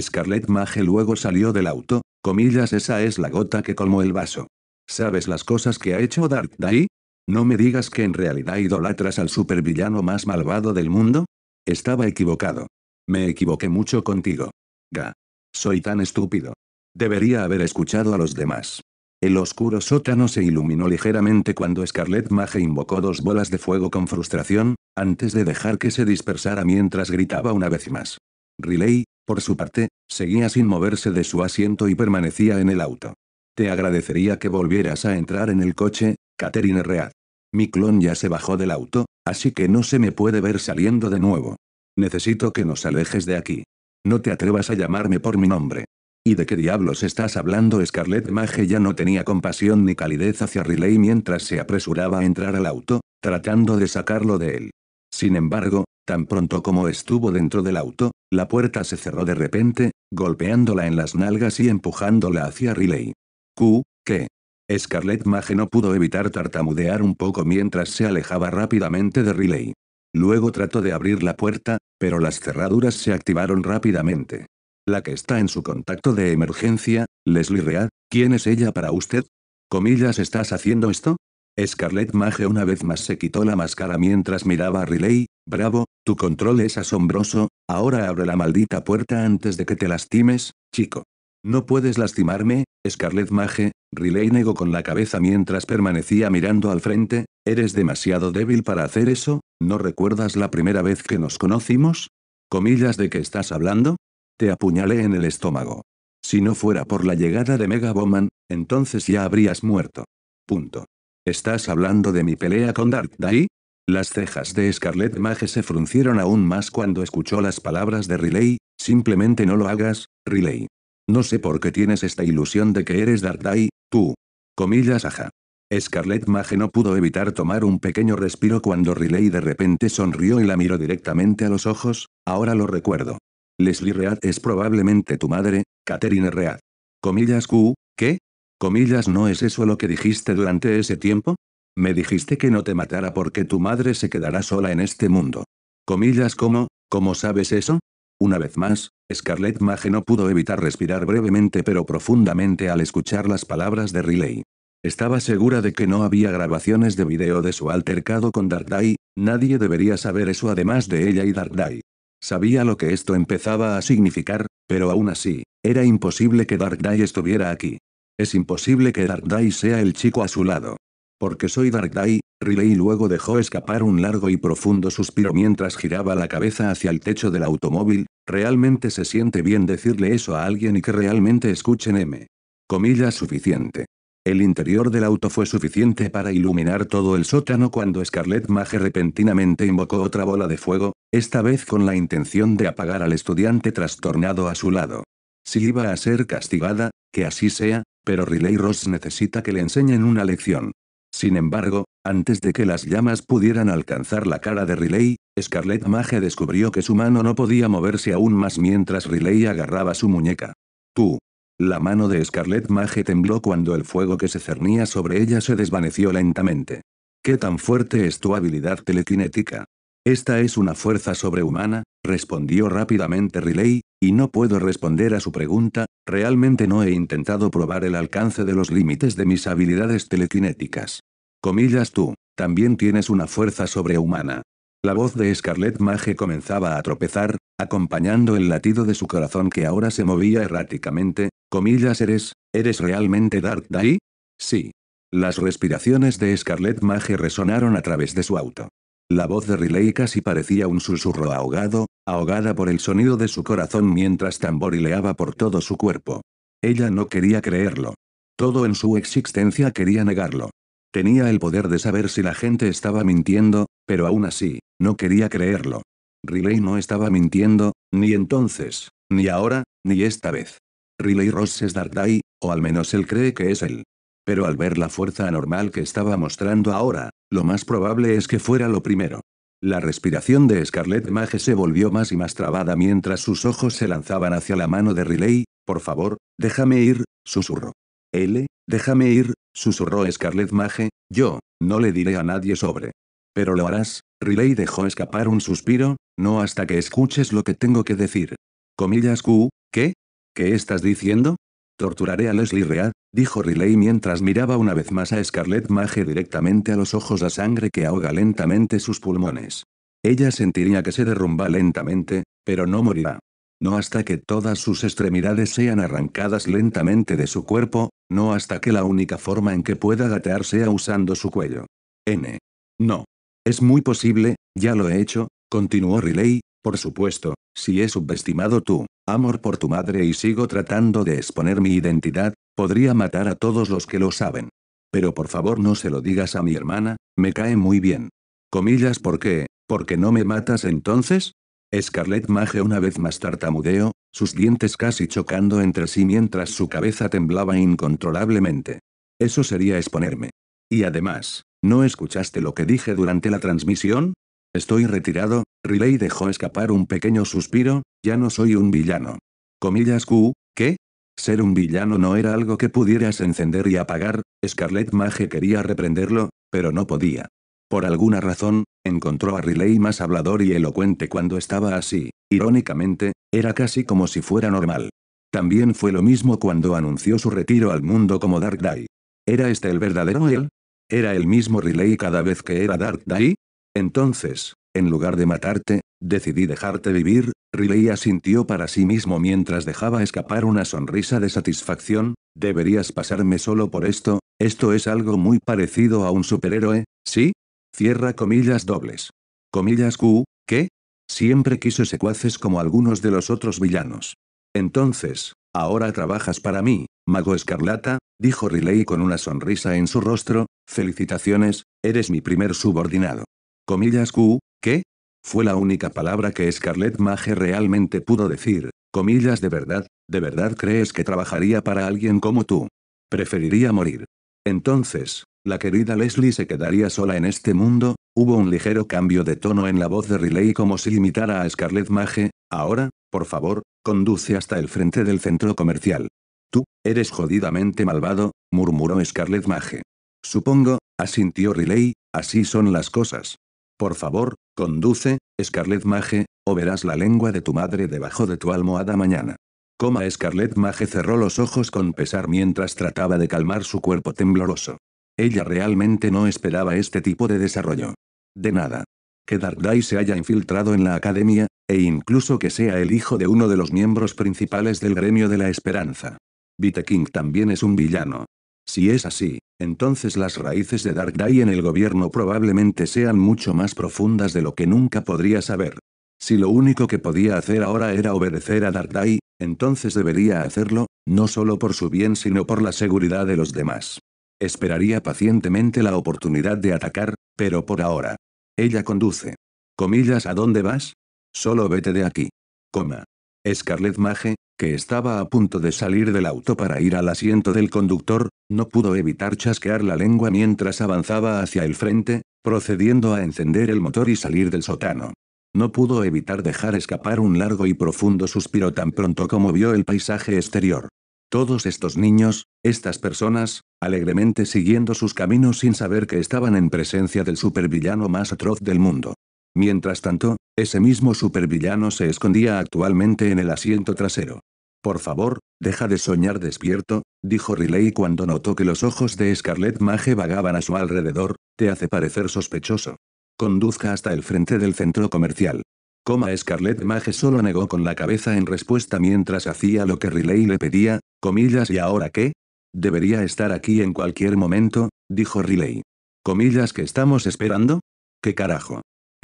Scarlett Mage luego salió del auto, comillas esa es la gota que colmó el vaso. ¿Sabes las cosas que ha hecho Dark Day? No me digas que en realidad idolatras al supervillano más malvado del mundo. Estaba equivocado. Me equivoqué mucho contigo. Ga. Soy tan estúpido. Debería haber escuchado a los demás. El oscuro sótano se iluminó ligeramente cuando Scarlett Mage invocó dos bolas de fuego con frustración, antes de dejar que se dispersara mientras gritaba una vez más. Riley, por su parte, seguía sin moverse de su asiento y permanecía en el auto. Te agradecería que volvieras a entrar en el coche, Catherine Read. Mi clon ya se bajó del auto, así que no se me puede ver saliendo de nuevo. Necesito que nos alejes de aquí. No te atrevas a llamarme por mi nombre. ¿Y de qué diablos estás hablando? Scarlett Mage ya no tenía compasión ni calidez hacia Riley mientras se apresuraba a entrar al auto, tratando de sacarlo de él. Sin embargo, tan pronto como estuvo dentro del auto, la puerta se cerró de repente, golpeándola en las nalgas y empujándola hacia Riley. Q, ¿qué? Scarlett Mage no pudo evitar tartamudear un poco mientras se alejaba rápidamente de Riley. Luego trató de abrir la puerta, pero las cerraduras se activaron rápidamente. La que está en su contacto de emergencia, Leslie Read, ¿quién es ella para usted? ¿Comillas estás haciendo esto? Scarlett Mage una vez más se quitó la máscara mientras miraba a Riley, bravo, tu control es asombroso, ahora abre la maldita puerta antes de que te lastimes, chico. No puedes lastimarme, Scarlett Mage, Riley negó con la cabeza mientras permanecía mirando al frente, eres demasiado débil para hacer eso, ¿no recuerdas la primera vez que nos conocimos? ¿Comillas de qué estás hablando? Te apuñalé en el estómago. Si no fuera por la llegada de Mega Bowman, entonces ya habrías muerto. Punto. ¿Estás hablando de mi pelea con Dai? Las cejas de Scarlett Mage se fruncieron aún más cuando escuchó las palabras de Riley, simplemente no lo hagas, Riley. No sé por qué tienes esta ilusión de que eres Dai, tú. Comillas aja. Scarlett Mage no pudo evitar tomar un pequeño respiro cuando Riley de repente sonrió y la miró directamente a los ojos, ahora lo recuerdo. Leslie Read es probablemente tu madre, Catherine Read. Comillas Q, ¿qué? Comillas, ¿no es eso lo que dijiste durante ese tiempo? Me dijiste que no te matara porque tu madre se quedará sola en este mundo. Comillas, ¿cómo? ¿Cómo sabes eso? Una vez más, Scarlett Mage no pudo evitar respirar brevemente pero profundamente al escuchar las palabras de Riley. Estaba segura de que no había grabaciones de video de su altercado con Darkdai, nadie debería saber eso además de ella y Darkdai. Sabía lo que esto empezaba a significar, pero aún así, era imposible que Darkdai estuviera aquí. Es imposible que Darkrai sea el chico a su lado. Porque soy Dark Darkrai, Riley luego dejó escapar un largo y profundo suspiro mientras giraba la cabeza hacia el techo del automóvil, realmente se siente bien decirle eso a alguien y que realmente escuchen M. Comillas suficiente. El interior del auto fue suficiente para iluminar todo el sótano cuando Scarlett Mage repentinamente invocó otra bola de fuego, esta vez con la intención de apagar al estudiante trastornado a su lado. Si iba a ser castigada, que así sea, pero Riley Ross necesita que le enseñen una lección. Sin embargo, antes de que las llamas pudieran alcanzar la cara de Riley, Scarlet Mage descubrió que su mano no podía moverse aún más mientras Riley agarraba su muñeca. Tú, la mano de Scarlet Mage tembló cuando el fuego que se cernía sobre ella se desvaneció lentamente. ¿Qué tan fuerte es tu habilidad telequinética? Esta es una fuerza sobrehumana, respondió rápidamente Riley, y no puedo responder a su pregunta, realmente no he intentado probar el alcance de los límites de mis habilidades telekinéticas. Comillas tú, también tienes una fuerza sobrehumana. La voz de Scarlett Mage comenzaba a tropezar, acompañando el latido de su corazón que ahora se movía erráticamente, comillas eres, ¿eres realmente Dark Dai? Sí. Las respiraciones de Scarlett Mage resonaron a través de su auto. La voz de Riley casi parecía un susurro ahogado, ahogada por el sonido de su corazón mientras tamborileaba por todo su cuerpo. Ella no quería creerlo. Todo en su existencia quería negarlo. Tenía el poder de saber si la gente estaba mintiendo, pero aún así, no quería creerlo. Riley no estaba mintiendo, ni entonces, ni ahora, ni esta vez. Riley Ross es Dardai, o al menos él cree que es él. Pero al ver la fuerza anormal que estaba mostrando ahora, lo más probable es que fuera lo primero. La respiración de Scarlett Mage se volvió más y más trabada mientras sus ojos se lanzaban hacia la mano de Riley. Por favor, déjame ir, susurró. L, déjame ir, susurró Scarlett Mage, yo, no le diré a nadie sobre. Pero lo harás, Riley dejó escapar un suspiro, no hasta que escuches lo que tengo que decir. Comillas Q, ¿qué? ¿Qué estás diciendo? Torturaré a Leslie Rea, dijo Riley mientras miraba una vez más a Scarlett Mage directamente a los ojos a sangre que ahoga lentamente sus pulmones. Ella sentiría que se derrumba lentamente, pero no morirá. No hasta que todas sus extremidades sean arrancadas lentamente de su cuerpo, no hasta que la única forma en que pueda gatear sea usando su cuello. N. No. Es muy posible, ya lo he hecho, continuó Riley, por supuesto, si he subestimado tu amor por tu madre y sigo tratando de exponer mi identidad, podría matar a todos los que lo saben. Pero por favor no se lo digas a mi hermana, me cae muy bien. Comillas, ¿por qué? ¿Porque no me matas entonces? Scarlett maje una vez más tartamudeo, sus dientes casi chocando entre sí mientras su cabeza temblaba incontrolablemente. Eso sería exponerme. Y además, ¿no escuchaste lo que dije durante la transmisión? Estoy retirado, Riley dejó escapar un pequeño suspiro, ya no soy un villano. Comillas Q, ¿qué? Ser un villano no era algo que pudieras encender y apagar, Scarlett Mage quería reprenderlo, pero no podía. Por alguna razón, encontró a Riley más hablador y elocuente cuando estaba así, irónicamente, era casi como si fuera normal. También fue lo mismo cuando anunció su retiro al mundo como Dark Day. ¿Era este el verdadero él? ¿Era el mismo Riley cada vez que era Dark Day? Entonces, en lugar de matarte, decidí dejarte vivir, Riley asintió para sí mismo mientras dejaba escapar una sonrisa de satisfacción, deberías pasarme solo por esto, esto es algo muy parecido a un superhéroe, ¿sí? Cierra comillas dobles. Comillas Q, ¿qué? Siempre quiso secuaces como algunos de los otros villanos. Entonces, ahora trabajas para mí, mago escarlata, dijo Riley con una sonrisa en su rostro, felicitaciones, eres mi primer subordinado comillas Q, ¿qué? Fue la única palabra que Scarlett Mage realmente pudo decir, comillas de verdad, ¿de verdad crees que trabajaría para alguien como tú? Preferiría morir. Entonces, la querida Leslie se quedaría sola en este mundo, hubo un ligero cambio de tono en la voz de Riley como si imitara a Scarlett Mage, ahora, por favor, conduce hasta el frente del centro comercial. Tú, eres jodidamente malvado, murmuró Scarlett Mage. Supongo, asintió Riley, así son las cosas. Por favor, conduce, Scarlet Mage, o verás la lengua de tu madre debajo de tu almohada mañana. Coma Scarlet Mage cerró los ojos con pesar mientras trataba de calmar su cuerpo tembloroso. Ella realmente no esperaba este tipo de desarrollo. De nada. Que Dai se haya infiltrado en la academia, e incluso que sea el hijo de uno de los miembros principales del gremio de la esperanza. Viteking también es un villano. Si es así, entonces las raíces de Dark Darkrai en el gobierno probablemente sean mucho más profundas de lo que nunca podría saber. Si lo único que podía hacer ahora era obedecer a Dai, entonces debería hacerlo, no solo por su bien sino por la seguridad de los demás. Esperaría pacientemente la oportunidad de atacar, pero por ahora. Ella conduce. Comillas, ¿a dónde vas? Solo vete de aquí. Coma. Scarlett Mage, que estaba a punto de salir del auto para ir al asiento del conductor, no pudo evitar chasquear la lengua mientras avanzaba hacia el frente, procediendo a encender el motor y salir del sótano. No pudo evitar dejar escapar un largo y profundo suspiro tan pronto como vio el paisaje exterior. Todos estos niños, estas personas, alegremente siguiendo sus caminos sin saber que estaban en presencia del supervillano más atroz del mundo. Mientras tanto, ese mismo supervillano se escondía actualmente en el asiento trasero. Por favor, deja de soñar despierto, dijo Riley cuando notó que los ojos de Scarlett Mage vagaban a su alrededor, te hace parecer sospechoso. Conduzca hasta el frente del centro comercial. Coma Scarlett Mage solo negó con la cabeza en respuesta mientras hacía lo que Riley le pedía, comillas y ahora qué? Debería estar aquí en cualquier momento, dijo Riley. Comillas que estamos esperando? ¿Qué carajo?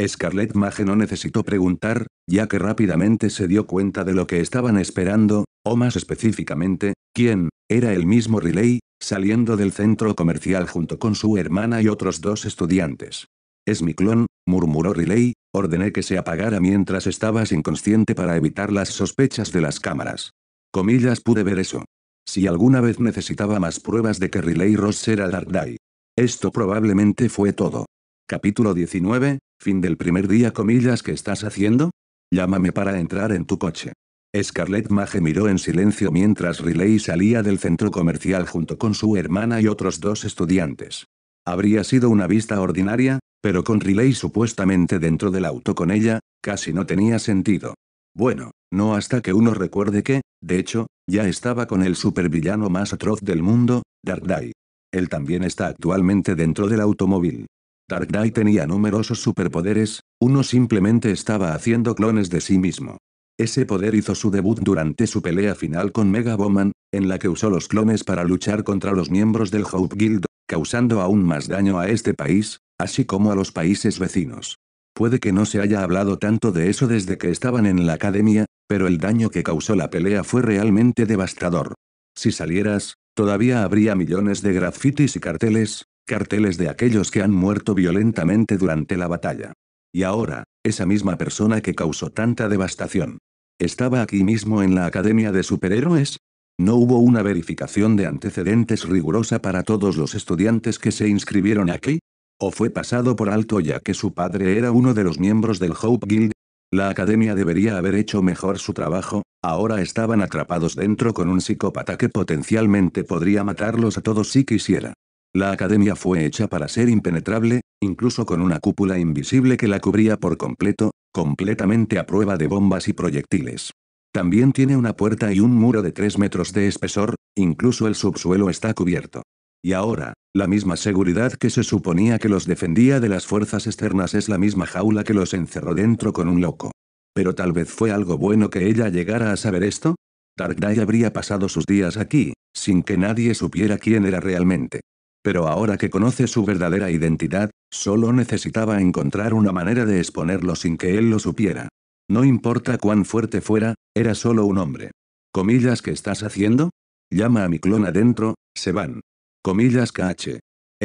Scarlett Mage no necesitó preguntar, ya que rápidamente se dio cuenta de lo que estaban esperando, o más específicamente, quién, era el mismo Riley, saliendo del centro comercial junto con su hermana y otros dos estudiantes. Es mi clon, murmuró Riley, ordené que se apagara mientras estabas inconsciente para evitar las sospechas de las cámaras. Comillas pude ver eso. Si alguna vez necesitaba más pruebas de que Riley Ross era Darkday. Esto probablemente fue todo. Capítulo 19, fin del primer día comillas ¿qué estás haciendo? Llámame para entrar en tu coche. Scarlett Mage miró en silencio mientras Riley salía del centro comercial junto con su hermana y otros dos estudiantes. Habría sido una vista ordinaria, pero con Riley supuestamente dentro del auto con ella, casi no tenía sentido. Bueno, no hasta que uno recuerde que, de hecho, ya estaba con el supervillano más atroz del mundo, Dark Die. Él también está actualmente dentro del automóvil. Dark Knight tenía numerosos superpoderes, uno simplemente estaba haciendo clones de sí mismo. Ese poder hizo su debut durante su pelea final con Mega Bowman, en la que usó los clones para luchar contra los miembros del Hope Guild, causando aún más daño a este país, así como a los países vecinos. Puede que no se haya hablado tanto de eso desde que estaban en la academia, pero el daño que causó la pelea fue realmente devastador. Si salieras, todavía habría millones de grafitis y carteles, Carteles de aquellos que han muerto violentamente durante la batalla. Y ahora, esa misma persona que causó tanta devastación. ¿Estaba aquí mismo en la Academia de Superhéroes? No hubo una verificación de antecedentes rigurosa para todos los estudiantes que se inscribieron aquí. ¿O fue pasado por alto ya que su padre era uno de los miembros del Hope Guild? La academia debería haber hecho mejor su trabajo, ahora estaban atrapados dentro con un psicópata que potencialmente podría matarlos a todos si quisiera. La academia fue hecha para ser impenetrable, incluso con una cúpula invisible que la cubría por completo, completamente a prueba de bombas y proyectiles. También tiene una puerta y un muro de 3 metros de espesor, incluso el subsuelo está cubierto. Y ahora, la misma seguridad que se suponía que los defendía de las fuerzas externas es la misma jaula que los encerró dentro con un loco. Pero tal vez fue algo bueno que ella llegara a saber esto. Darkrai habría pasado sus días aquí, sin que nadie supiera quién era realmente. Pero ahora que conoce su verdadera identidad, solo necesitaba encontrar una manera de exponerlo sin que él lo supiera. No importa cuán fuerte fuera, era solo un hombre. Comillas ¿qué estás haciendo? Llama a mi clon adentro, se van. Comillas KH.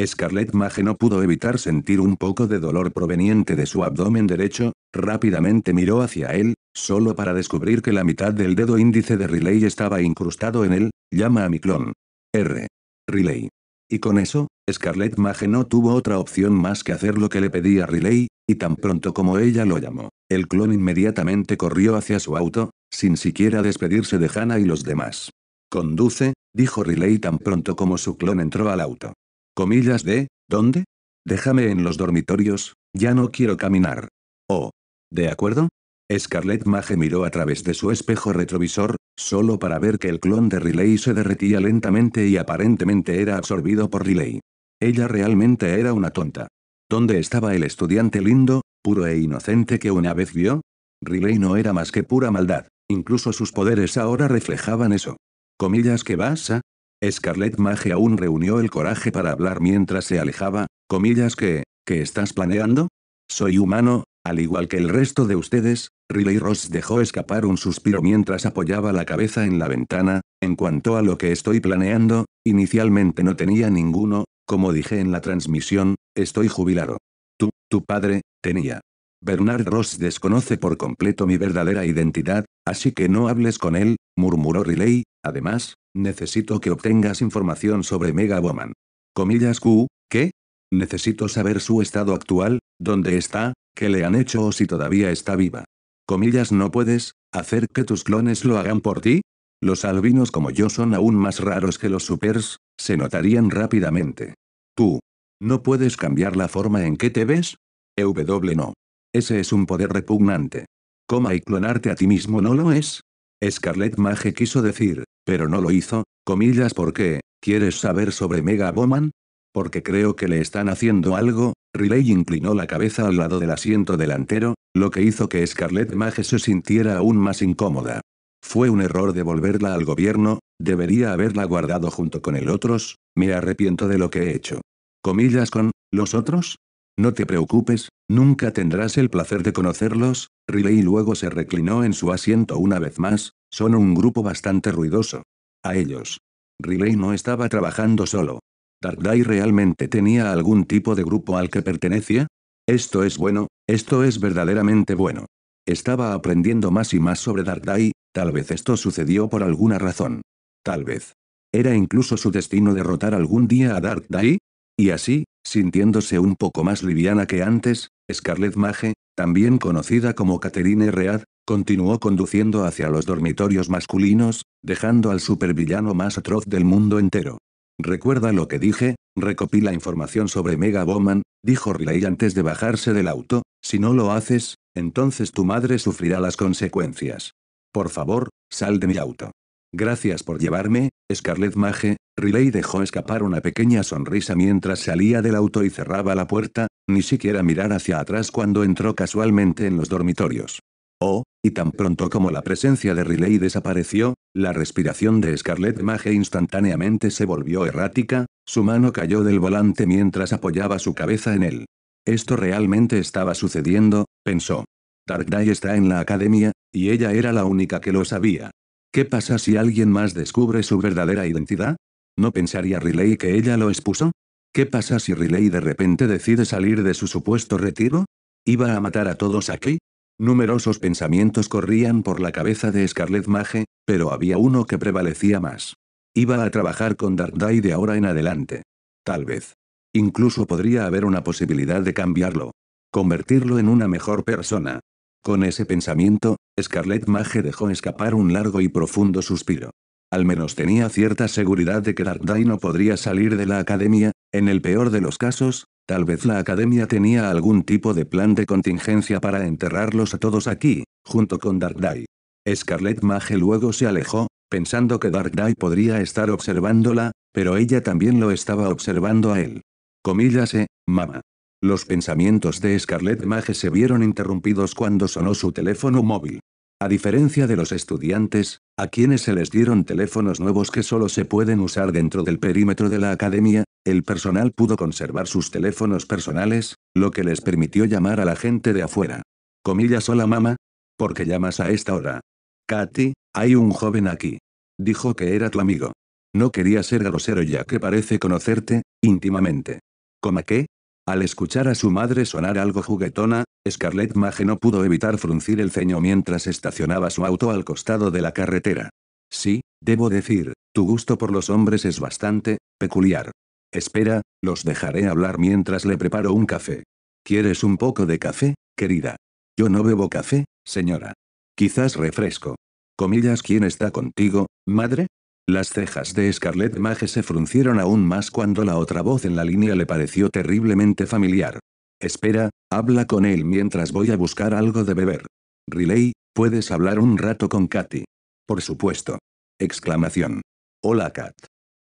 Scarlett Mage no pudo evitar sentir un poco de dolor proveniente de su abdomen derecho, rápidamente miró hacia él, solo para descubrir que la mitad del dedo índice de Riley estaba incrustado en él, llama a mi clon. R. Riley. Y con eso, Scarlett Mage no tuvo otra opción más que hacer lo que le pedía Riley, y tan pronto como ella lo llamó, el clon inmediatamente corrió hacia su auto, sin siquiera despedirse de Hannah y los demás. Conduce, dijo Riley tan pronto como su clon entró al auto. Comillas de, ¿dónde? Déjame en los dormitorios, ya no quiero caminar. Oh. ¿De acuerdo? Scarlett Mage miró a través de su espejo retrovisor, solo para ver que el clon de Riley se derretía lentamente y aparentemente era absorbido por Riley. Ella realmente era una tonta. ¿Dónde estaba el estudiante lindo, puro e inocente que una vez vio? Riley no era más que pura maldad, incluso sus poderes ahora reflejaban eso. Comillas que vas a... Scarlett Mage aún reunió el coraje para hablar mientras se alejaba, comillas que... ¿Qué estás planeando? Soy humano, al igual que el resto de ustedes, Riley Ross dejó escapar un suspiro mientras apoyaba la cabeza en la ventana, en cuanto a lo que estoy planeando, inicialmente no tenía ninguno, como dije en la transmisión, estoy jubilado. Tú, tu padre, tenía. Bernard Ross desconoce por completo mi verdadera identidad, así que no hables con él, murmuró Riley, además, necesito que obtengas información sobre Mega Woman. Comillas Q, ¿qué? Necesito saber su estado actual, dónde está, qué le han hecho o si todavía está viva comillas no puedes, hacer que tus clones lo hagan por ti? Los albinos como yo son aún más raros que los supers, se notarían rápidamente. Tú. ¿No puedes cambiar la forma en que te ves? EW no. Ese es un poder repugnante. Coma y clonarte a ti mismo no lo es. Scarlet Mage quiso decir, pero no lo hizo, comillas porque, ¿quieres saber sobre Mega Bowman? Porque creo que le están haciendo algo, Riley inclinó la cabeza al lado del asiento delantero, lo que hizo que Scarlett Mage se sintiera aún más incómoda. Fue un error devolverla al gobierno, debería haberla guardado junto con el otros, me arrepiento de lo que he hecho. Comillas con, ¿los otros? No te preocupes, nunca tendrás el placer de conocerlos, Riley luego se reclinó en su asiento una vez más, son un grupo bastante ruidoso. A ellos. Riley no estaba trabajando solo. ¿Darkrai realmente tenía algún tipo de grupo al que pertenecía? Esto es bueno, esto es verdaderamente bueno. Estaba aprendiendo más y más sobre Darkrai, tal vez esto sucedió por alguna razón. Tal vez. ¿Era incluso su destino derrotar algún día a Darkrai? Y así, sintiéndose un poco más liviana que antes, Scarlett Mage, también conocida como Catherine Read, continuó conduciendo hacia los dormitorios masculinos, dejando al supervillano más atroz del mundo entero. Recuerda lo que dije, la información sobre Mega Bowman, dijo Riley antes de bajarse del auto, si no lo haces, entonces tu madre sufrirá las consecuencias. Por favor, sal de mi auto. Gracias por llevarme, Scarlett Mage, Riley dejó escapar una pequeña sonrisa mientras salía del auto y cerraba la puerta, ni siquiera mirar hacia atrás cuando entró casualmente en los dormitorios. Oh, y tan pronto como la presencia de Riley desapareció, la respiración de Scarlett Mage instantáneamente se volvió errática, su mano cayó del volante mientras apoyaba su cabeza en él. Esto realmente estaba sucediendo, pensó. Darkday está en la academia, y ella era la única que lo sabía. ¿Qué pasa si alguien más descubre su verdadera identidad? ¿No pensaría Riley que ella lo expuso? ¿Qué pasa si Riley de repente decide salir de su supuesto retiro? ¿Iba a matar a todos aquí? Numerosos pensamientos corrían por la cabeza de Scarlett Mage, pero había uno que prevalecía más. Iba a trabajar con Darkdai de ahora en adelante. Tal vez. Incluso podría haber una posibilidad de cambiarlo. Convertirlo en una mejor persona. Con ese pensamiento, Scarlett Mage dejó escapar un largo y profundo suspiro. Al menos tenía cierta seguridad de que Darkdai no podría salir de la academia, en el peor de los casos, tal vez la academia tenía algún tipo de plan de contingencia para enterrarlos a todos aquí, junto con Darkdai. Scarlett Mage luego se alejó, pensando que Darkdai podría estar observándola, pero ella también lo estaba observando a él. Comíllase, eh, mamá. Los pensamientos de Scarlett Mage se vieron interrumpidos cuando sonó su teléfono móvil. A diferencia de los estudiantes, a quienes se les dieron teléfonos nuevos que solo se pueden usar dentro del perímetro de la academia, el personal pudo conservar sus teléfonos personales, lo que les permitió llamar a la gente de afuera. Comillas, hola mamá. ¿Por qué llamas a esta hora? Katy, hay un joven aquí. Dijo que era tu amigo. No quería ser grosero ya que parece conocerte, íntimamente. ¿Cómo qué? Al escuchar a su madre sonar algo juguetona, Scarlett Mage no pudo evitar fruncir el ceño mientras estacionaba su auto al costado de la carretera. Sí, debo decir, tu gusto por los hombres es bastante peculiar. Espera, los dejaré hablar mientras le preparo un café. ¿Quieres un poco de café, querida? Yo no bebo café, señora. Quizás refresco. Comillas, ¿quién está contigo, madre? Las cejas de Scarlett Mage se fruncieron aún más cuando la otra voz en la línea le pareció terriblemente familiar. Espera, habla con él mientras voy a buscar algo de beber. Riley, ¿puedes hablar un rato con Katy? Por supuesto. Exclamación. Hola Kat.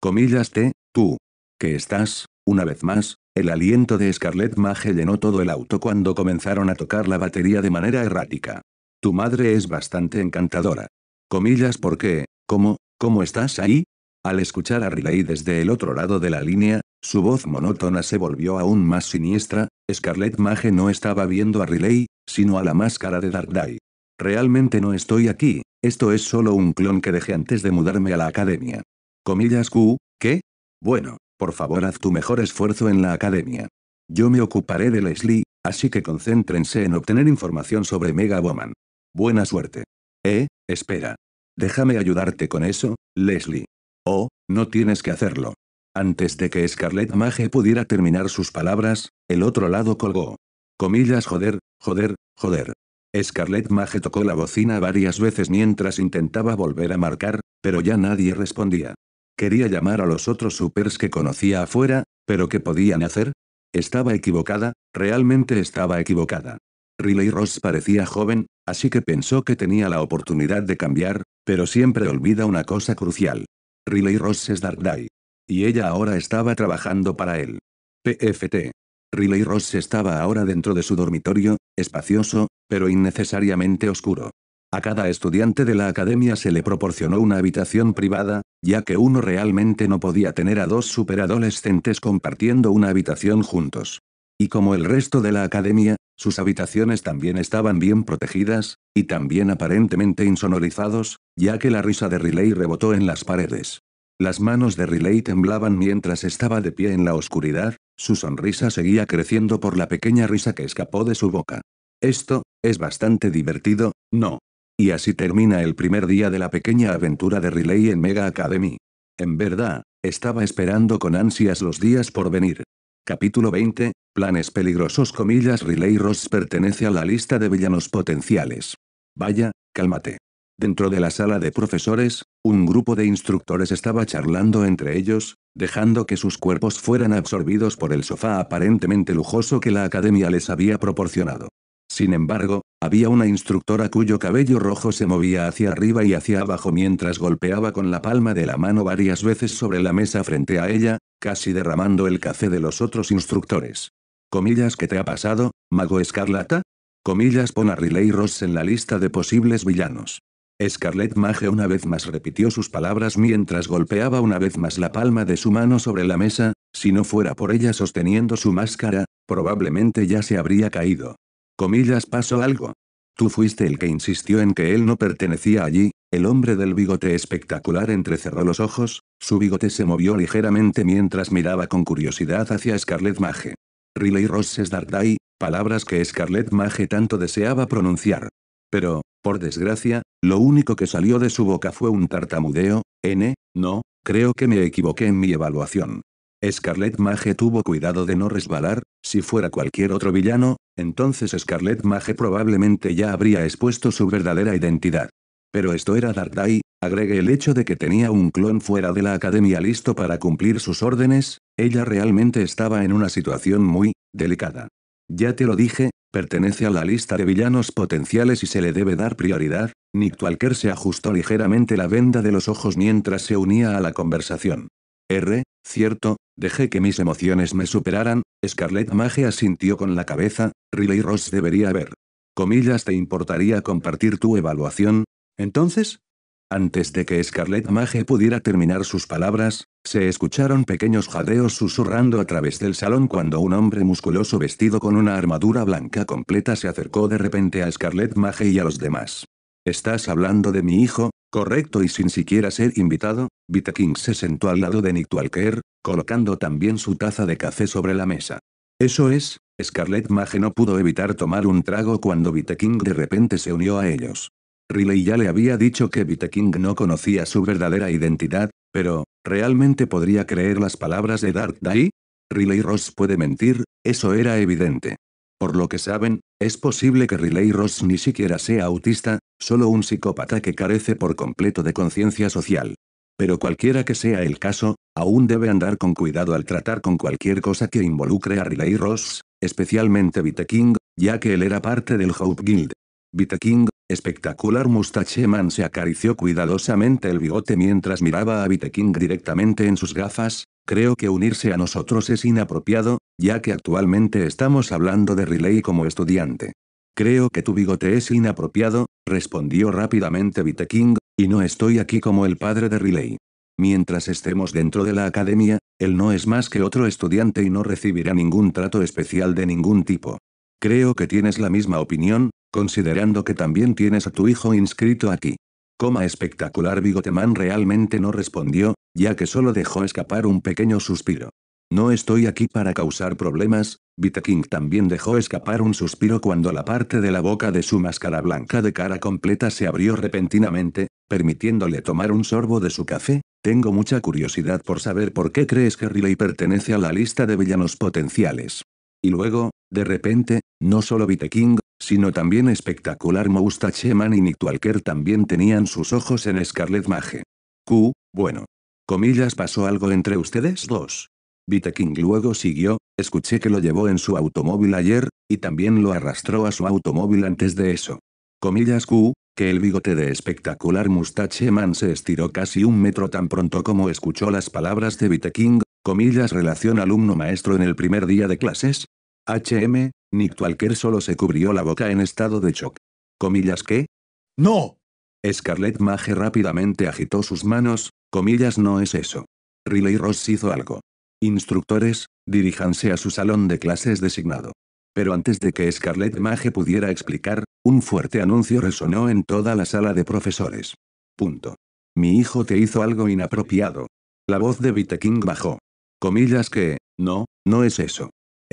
Comillas te, tú. ¿Qué estás? Una vez más, el aliento de Scarlett Mage llenó todo el auto cuando comenzaron a tocar la batería de manera errática. Tu madre es bastante encantadora. Comillas ¿por qué? ¿cómo, cómo estás ahí? Al escuchar a Riley desde el otro lado de la línea, su voz monótona se volvió aún más siniestra, Scarlet Mage no estaba viendo a Riley, sino a la máscara de Die. Realmente no estoy aquí, esto es solo un clon que dejé antes de mudarme a la academia. Comillas Q, ¿qué? Bueno, por favor haz tu mejor esfuerzo en la academia. Yo me ocuparé de Leslie, así que concéntrense en obtener información sobre Mega Woman. Buena suerte. Eh, espera. Déjame ayudarte con eso, Leslie. Oh, no tienes que hacerlo. Antes de que Scarlett Mage pudiera terminar sus palabras, el otro lado colgó. Comillas joder, joder, joder. Scarlet Mage tocó la bocina varias veces mientras intentaba volver a marcar, pero ya nadie respondía. Quería llamar a los otros supers que conocía afuera, pero ¿qué podían hacer? Estaba equivocada, realmente estaba equivocada. Riley Ross parecía joven, así que pensó que tenía la oportunidad de cambiar, pero siempre olvida una cosa crucial. Riley Ross es Dai y ella ahora estaba trabajando para él. PFT. Riley Ross estaba ahora dentro de su dormitorio, espacioso, pero innecesariamente oscuro. A cada estudiante de la academia se le proporcionó una habitación privada, ya que uno realmente no podía tener a dos superadolescentes compartiendo una habitación juntos. Y como el resto de la academia, sus habitaciones también estaban bien protegidas, y también aparentemente insonorizados, ya que la risa de Riley rebotó en las paredes. Las manos de Riley temblaban mientras estaba de pie en la oscuridad, su sonrisa seguía creciendo por la pequeña risa que escapó de su boca. Esto, es bastante divertido, ¿no? Y así termina el primer día de la pequeña aventura de Riley en Mega Academy. En verdad, estaba esperando con ansias los días por venir. Capítulo 20, Planes peligrosos comillas Riley Ross pertenece a la lista de villanos potenciales. Vaya, cálmate. Dentro de la sala de profesores, un grupo de instructores estaba charlando entre ellos, dejando que sus cuerpos fueran absorbidos por el sofá aparentemente lujoso que la academia les había proporcionado. Sin embargo, había una instructora cuyo cabello rojo se movía hacia arriba y hacia abajo mientras golpeaba con la palma de la mano varias veces sobre la mesa frente a ella, casi derramando el café de los otros instructores. Comillas ¿qué te ha pasado, mago escarlata? Comillas pon a Riley Ross en la lista de posibles villanos. Scarlett Mage una vez más repitió sus palabras mientras golpeaba una vez más la palma de su mano sobre la mesa, si no fuera por ella sosteniendo su máscara, probablemente ya se habría caído. Comillas pasó algo. Tú fuiste el que insistió en que él no pertenecía allí, el hombre del bigote espectacular entrecerró los ojos, su bigote se movió ligeramente mientras miraba con curiosidad hacia Scarlett Mage. Riley Roses Dardai, palabras que Scarlett Mage tanto deseaba pronunciar. Pero, por desgracia, lo único que salió de su boca fue un tartamudeo, N, no, creo que me equivoqué en mi evaluación. Scarlet Mage tuvo cuidado de no resbalar, si fuera cualquier otro villano, entonces Scarlet Mage probablemente ya habría expuesto su verdadera identidad. Pero esto era Dartai, agregue el hecho de que tenía un clon fuera de la academia listo para cumplir sus órdenes, ella realmente estaba en una situación muy delicada. Ya te lo dije, Pertenece a la lista de villanos potenciales y se le debe dar prioridad. Nick Twalker se ajustó ligeramente la venda de los ojos mientras se unía a la conversación. R, cierto, dejé que mis emociones me superaran, Scarlett Magia sintió con la cabeza, Riley Ross debería haber. Comillas, ¿te importaría compartir tu evaluación? Entonces, antes de que Scarlett Mage pudiera terminar sus palabras, se escucharon pequeños jadeos susurrando a través del salón cuando un hombre musculoso vestido con una armadura blanca completa se acercó de repente a Scarlett Mage y a los demás. ¿Estás hablando de mi hijo? Correcto y sin siquiera ser invitado, King se sentó al lado de Nick Walker, colocando también su taza de café sobre la mesa. Eso es, Scarlett Mage no pudo evitar tomar un trago cuando King de repente se unió a ellos. Riley ya le había dicho que Viteking no conocía su verdadera identidad, pero, ¿realmente podría creer las palabras de Dark Dai? Riley Ross puede mentir, eso era evidente. Por lo que saben, es posible que Riley Ross ni siquiera sea autista, solo un psicópata que carece por completo de conciencia social. Pero cualquiera que sea el caso, aún debe andar con cuidado al tratar con cualquier cosa que involucre a Riley Ross, especialmente Viteking, ya que él era parte del Hope Guild. Viteking, espectacular mustacheman se acarició cuidadosamente el bigote mientras miraba a Viteking directamente en sus gafas, creo que unirse a nosotros es inapropiado, ya que actualmente estamos hablando de Riley como estudiante. Creo que tu bigote es inapropiado, respondió rápidamente Viteking, y no estoy aquí como el padre de Riley. Mientras estemos dentro de la academia, él no es más que otro estudiante y no recibirá ningún trato especial de ningún tipo. Creo que tienes la misma opinión, considerando que también tienes a tu hijo inscrito aquí. Coma espectacular Bigoteman realmente no respondió, ya que solo dejó escapar un pequeño suspiro. No estoy aquí para causar problemas, King también dejó escapar un suspiro cuando la parte de la boca de su máscara blanca de cara completa se abrió repentinamente, permitiéndole tomar un sorbo de su café. Tengo mucha curiosidad por saber por qué crees que Riley pertenece a la lista de villanos potenciales. Y luego, de repente, no solo Viteking, sino también espectacular Mustache Man y Nick Walker también tenían sus ojos en Scarlet Mage. Q, bueno. Comillas pasó algo entre ustedes dos. Viteking luego siguió, escuché que lo llevó en su automóvil ayer, y también lo arrastró a su automóvil antes de eso. Comillas Q, que el bigote de espectacular Mustache Man se estiró casi un metro tan pronto como escuchó las palabras de Viteking, comillas relación alumno-maestro en el primer día de clases, HM, Nick Walker solo se cubrió la boca en estado de shock. ¿Comillas qué? ¡No! Scarlett Mage rápidamente agitó sus manos, comillas no es eso. Riley Ross hizo algo. Instructores, diríjanse a su salón de clases designado. Pero antes de que Scarlett Mage pudiera explicar, un fuerte anuncio resonó en toda la sala de profesores. Punto. Mi hijo te hizo algo inapropiado. La voz de Vite King bajó. Comillas que, no, no es eso.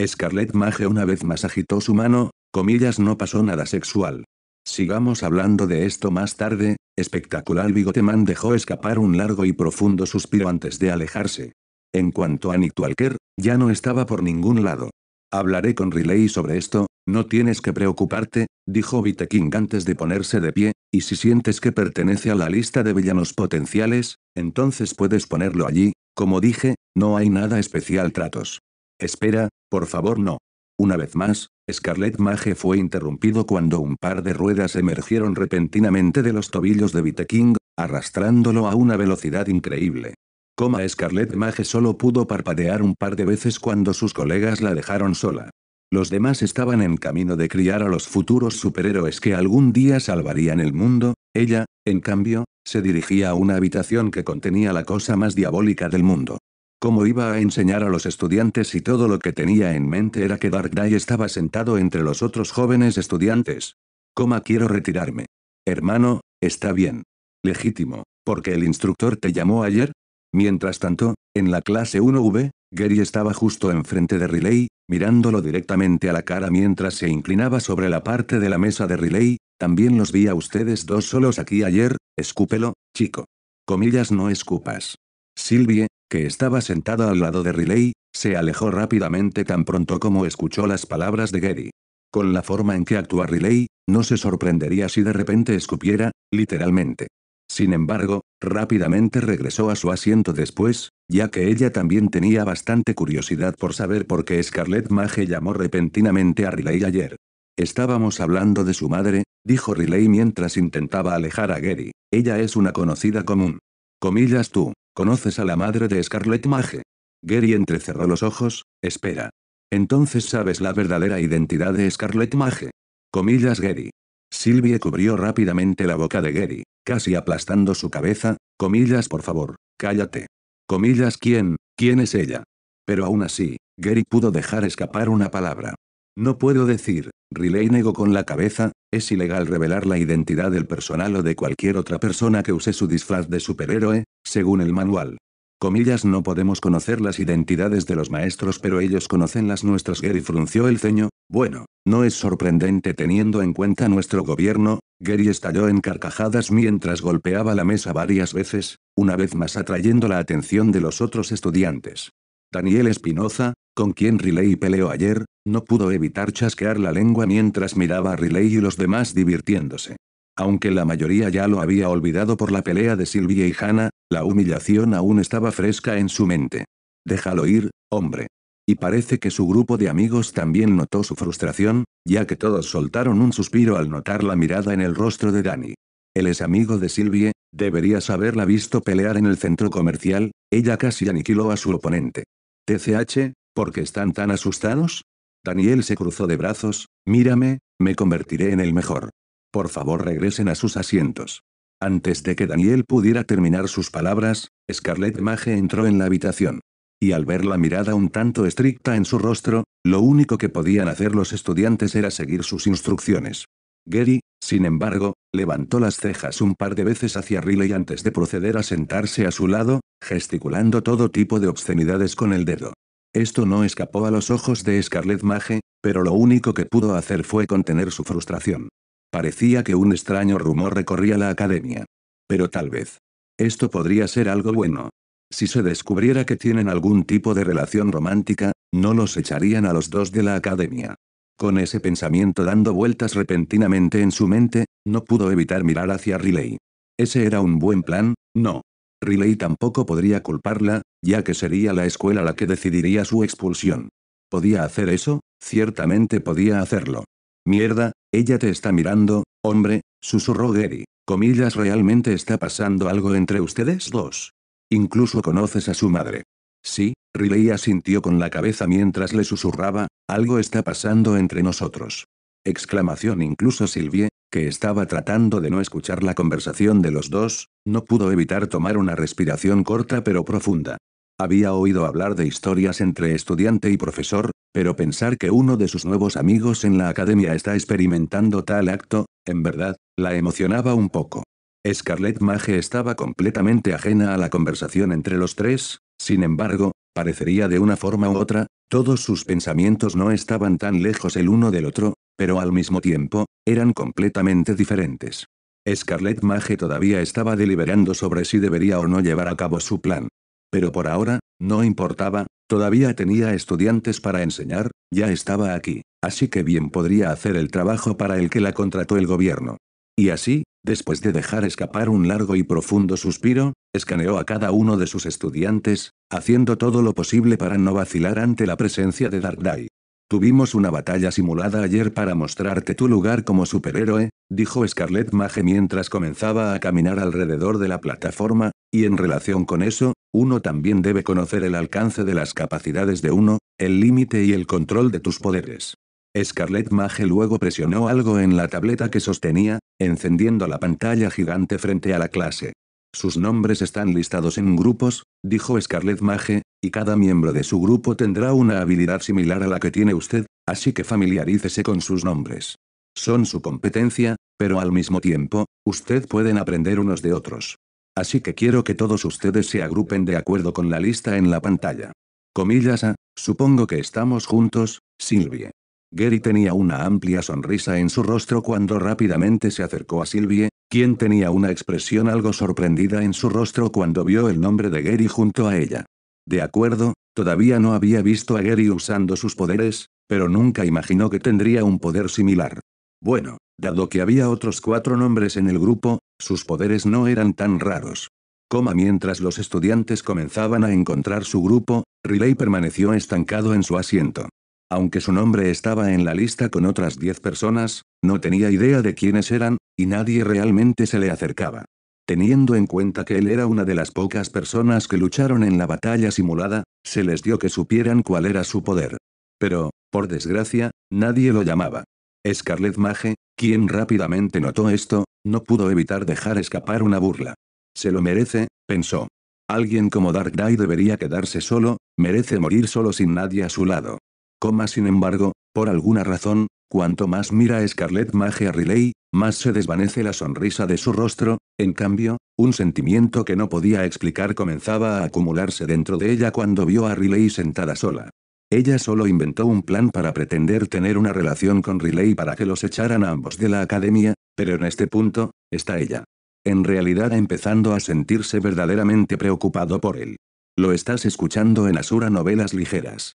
Scarlett Mage una vez más agitó su mano, comillas no pasó nada sexual. Sigamos hablando de esto más tarde, espectacular Bigoteman dejó escapar un largo y profundo suspiro antes de alejarse. En cuanto a Nick Walker, ya no estaba por ningún lado. Hablaré con Riley sobre esto, no tienes que preocuparte, dijo Viteking antes de ponerse de pie, y si sientes que pertenece a la lista de villanos potenciales, entonces puedes ponerlo allí, como dije, no hay nada especial tratos. Espera, por favor no. Una vez más, Scarlet Mage fue interrumpido cuando un par de ruedas emergieron repentinamente de los tobillos de Viteking, arrastrándolo a una velocidad increíble. Coma Scarlet Mage solo pudo parpadear un par de veces cuando sus colegas la dejaron sola. Los demás estaban en camino de criar a los futuros superhéroes que algún día salvarían el mundo, ella, en cambio, se dirigía a una habitación que contenía la cosa más diabólica del mundo. ¿Cómo iba a enseñar a los estudiantes y todo lo que tenía en mente era que Darkrai estaba sentado entre los otros jóvenes estudiantes. Coma quiero retirarme. Hermano, está bien. Legítimo, porque el instructor te llamó ayer. Mientras tanto, en la clase 1V, Gary estaba justo enfrente de Riley, mirándolo directamente a la cara mientras se inclinaba sobre la parte de la mesa de Riley, también los vi a ustedes dos solos aquí ayer, escúpelo, chico. Comillas no escupas. Silvie, que estaba sentada al lado de Riley, se alejó rápidamente tan pronto como escuchó las palabras de Gary. Con la forma en que actúa Riley, no se sorprendería si de repente escupiera, literalmente. Sin embargo, rápidamente regresó a su asiento después, ya que ella también tenía bastante curiosidad por saber por qué Scarlett Mage llamó repentinamente a Riley ayer. Estábamos hablando de su madre, dijo Riley mientras intentaba alejar a Gary. Ella es una conocida común. Comillas tú. ¿Conoces a la madre de Scarlett Mage? Gary entrecerró los ojos, espera. Entonces sabes la verdadera identidad de Scarlett Mage. Comillas Gary. Silvia cubrió rápidamente la boca de Gary, casi aplastando su cabeza, comillas por favor, cállate. Comillas quién, quién es ella. Pero aún así, Gary pudo dejar escapar una palabra. No puedo decir, Riley negó con la cabeza, es ilegal revelar la identidad del personal o de cualquier otra persona que use su disfraz de superhéroe, según el manual. Comillas no podemos conocer las identidades de los maestros pero ellos conocen las nuestras. Gary frunció el ceño, bueno, no es sorprendente teniendo en cuenta nuestro gobierno, Gary estalló en carcajadas mientras golpeaba la mesa varias veces, una vez más atrayendo la atención de los otros estudiantes. Daniel Espinoza, con quien Riley peleó ayer, no pudo evitar chasquear la lengua mientras miraba a Riley y los demás divirtiéndose. Aunque la mayoría ya lo había olvidado por la pelea de Silvia y Hannah, la humillación aún estaba fresca en su mente. Déjalo ir, hombre. Y parece que su grupo de amigos también notó su frustración, ya que todos soltaron un suspiro al notar la mirada en el rostro de Dani. Él es amigo de Silvia. deberías haberla visto pelear en el centro comercial, ella casi aniquiló a su oponente. TCH, ¿por qué están tan asustados? Daniel se cruzó de brazos, mírame, me convertiré en el mejor. Por favor regresen a sus asientos. Antes de que Daniel pudiera terminar sus palabras, Scarlett Mage entró en la habitación. Y al ver la mirada un tanto estricta en su rostro, lo único que podían hacer los estudiantes era seguir sus instrucciones. Gary, sin embargo, levantó las cejas un par de veces hacia Riley antes de proceder a sentarse a su lado, gesticulando todo tipo de obscenidades con el dedo. Esto no escapó a los ojos de Scarlett Mage, pero lo único que pudo hacer fue contener su frustración. Parecía que un extraño rumor recorría la academia. Pero tal vez. Esto podría ser algo bueno. Si se descubriera que tienen algún tipo de relación romántica, no los echarían a los dos de la academia. Con ese pensamiento dando vueltas repentinamente en su mente, no pudo evitar mirar hacia Riley. ¿Ese era un buen plan? No. Riley tampoco podría culparla, ya que sería la escuela la que decidiría su expulsión. ¿Podía hacer eso? Ciertamente podía hacerlo. Mierda, ella te está mirando, hombre, susurró Gary. Comillas, realmente está pasando algo entre ustedes dos. Incluso conoces a su madre. Sí, Riley asintió con la cabeza mientras le susurraba, algo está pasando entre nosotros. Exclamación incluso Silvie, que estaba tratando de no escuchar la conversación de los dos, no pudo evitar tomar una respiración corta pero profunda. Había oído hablar de historias entre estudiante y profesor, pero pensar que uno de sus nuevos amigos en la academia está experimentando tal acto, en verdad, la emocionaba un poco. Scarlett Mage estaba completamente ajena a la conversación entre los tres, sin embargo, parecería de una forma u otra, todos sus pensamientos no estaban tan lejos el uno del otro, pero al mismo tiempo, eran completamente diferentes. Scarlett Mage todavía estaba deliberando sobre si debería o no llevar a cabo su plan. Pero por ahora, no importaba, todavía tenía estudiantes para enseñar, ya estaba aquí, así que bien podría hacer el trabajo para el que la contrató el gobierno. Y así, después de dejar escapar un largo y profundo suspiro, escaneó a cada uno de sus estudiantes, haciendo todo lo posible para no vacilar ante la presencia de Darkrai. Tuvimos una batalla simulada ayer para mostrarte tu lugar como superhéroe, dijo Scarlett Mage mientras comenzaba a caminar alrededor de la plataforma, y en relación con eso, uno también debe conocer el alcance de las capacidades de uno, el límite y el control de tus poderes. Scarlet Mage luego presionó algo en la tableta que sostenía, encendiendo la pantalla gigante frente a la clase. Sus nombres están listados en grupos, dijo Scarlett Mage, y cada miembro de su grupo tendrá una habilidad similar a la que tiene usted, así que familiarícese con sus nombres. Son su competencia, pero al mismo tiempo, usted pueden aprender unos de otros. Así que quiero que todos ustedes se agrupen de acuerdo con la lista en la pantalla. Comillas a, ah, supongo que estamos juntos, Silvie. Gary tenía una amplia sonrisa en su rostro cuando rápidamente se acercó a Silvie, quien tenía una expresión algo sorprendida en su rostro cuando vio el nombre de Gary junto a ella. De acuerdo, todavía no había visto a Gary usando sus poderes, pero nunca imaginó que tendría un poder similar. Bueno, dado que había otros cuatro nombres en el grupo, sus poderes no eran tan raros. Coma mientras los estudiantes comenzaban a encontrar su grupo, Riley permaneció estancado en su asiento. Aunque su nombre estaba en la lista con otras 10 personas, no tenía idea de quiénes eran, y nadie realmente se le acercaba. Teniendo en cuenta que él era una de las pocas personas que lucharon en la batalla simulada, se les dio que supieran cuál era su poder. Pero, por desgracia, nadie lo llamaba. Scarlett Mage, quien rápidamente notó esto, no pudo evitar dejar escapar una burla. Se lo merece, pensó. Alguien como Dark Darkrai debería quedarse solo, merece morir solo sin nadie a su lado. Coma sin embargo, por alguna razón, cuanto más mira Scarlett Mage a Riley, más se desvanece la sonrisa de su rostro, en cambio, un sentimiento que no podía explicar comenzaba a acumularse dentro de ella cuando vio a Riley sentada sola. Ella solo inventó un plan para pretender tener una relación con Riley para que los echaran a ambos de la academia, pero en este punto, está ella. En realidad empezando a sentirse verdaderamente preocupado por él. Lo estás escuchando en Asura Novelas Ligeras.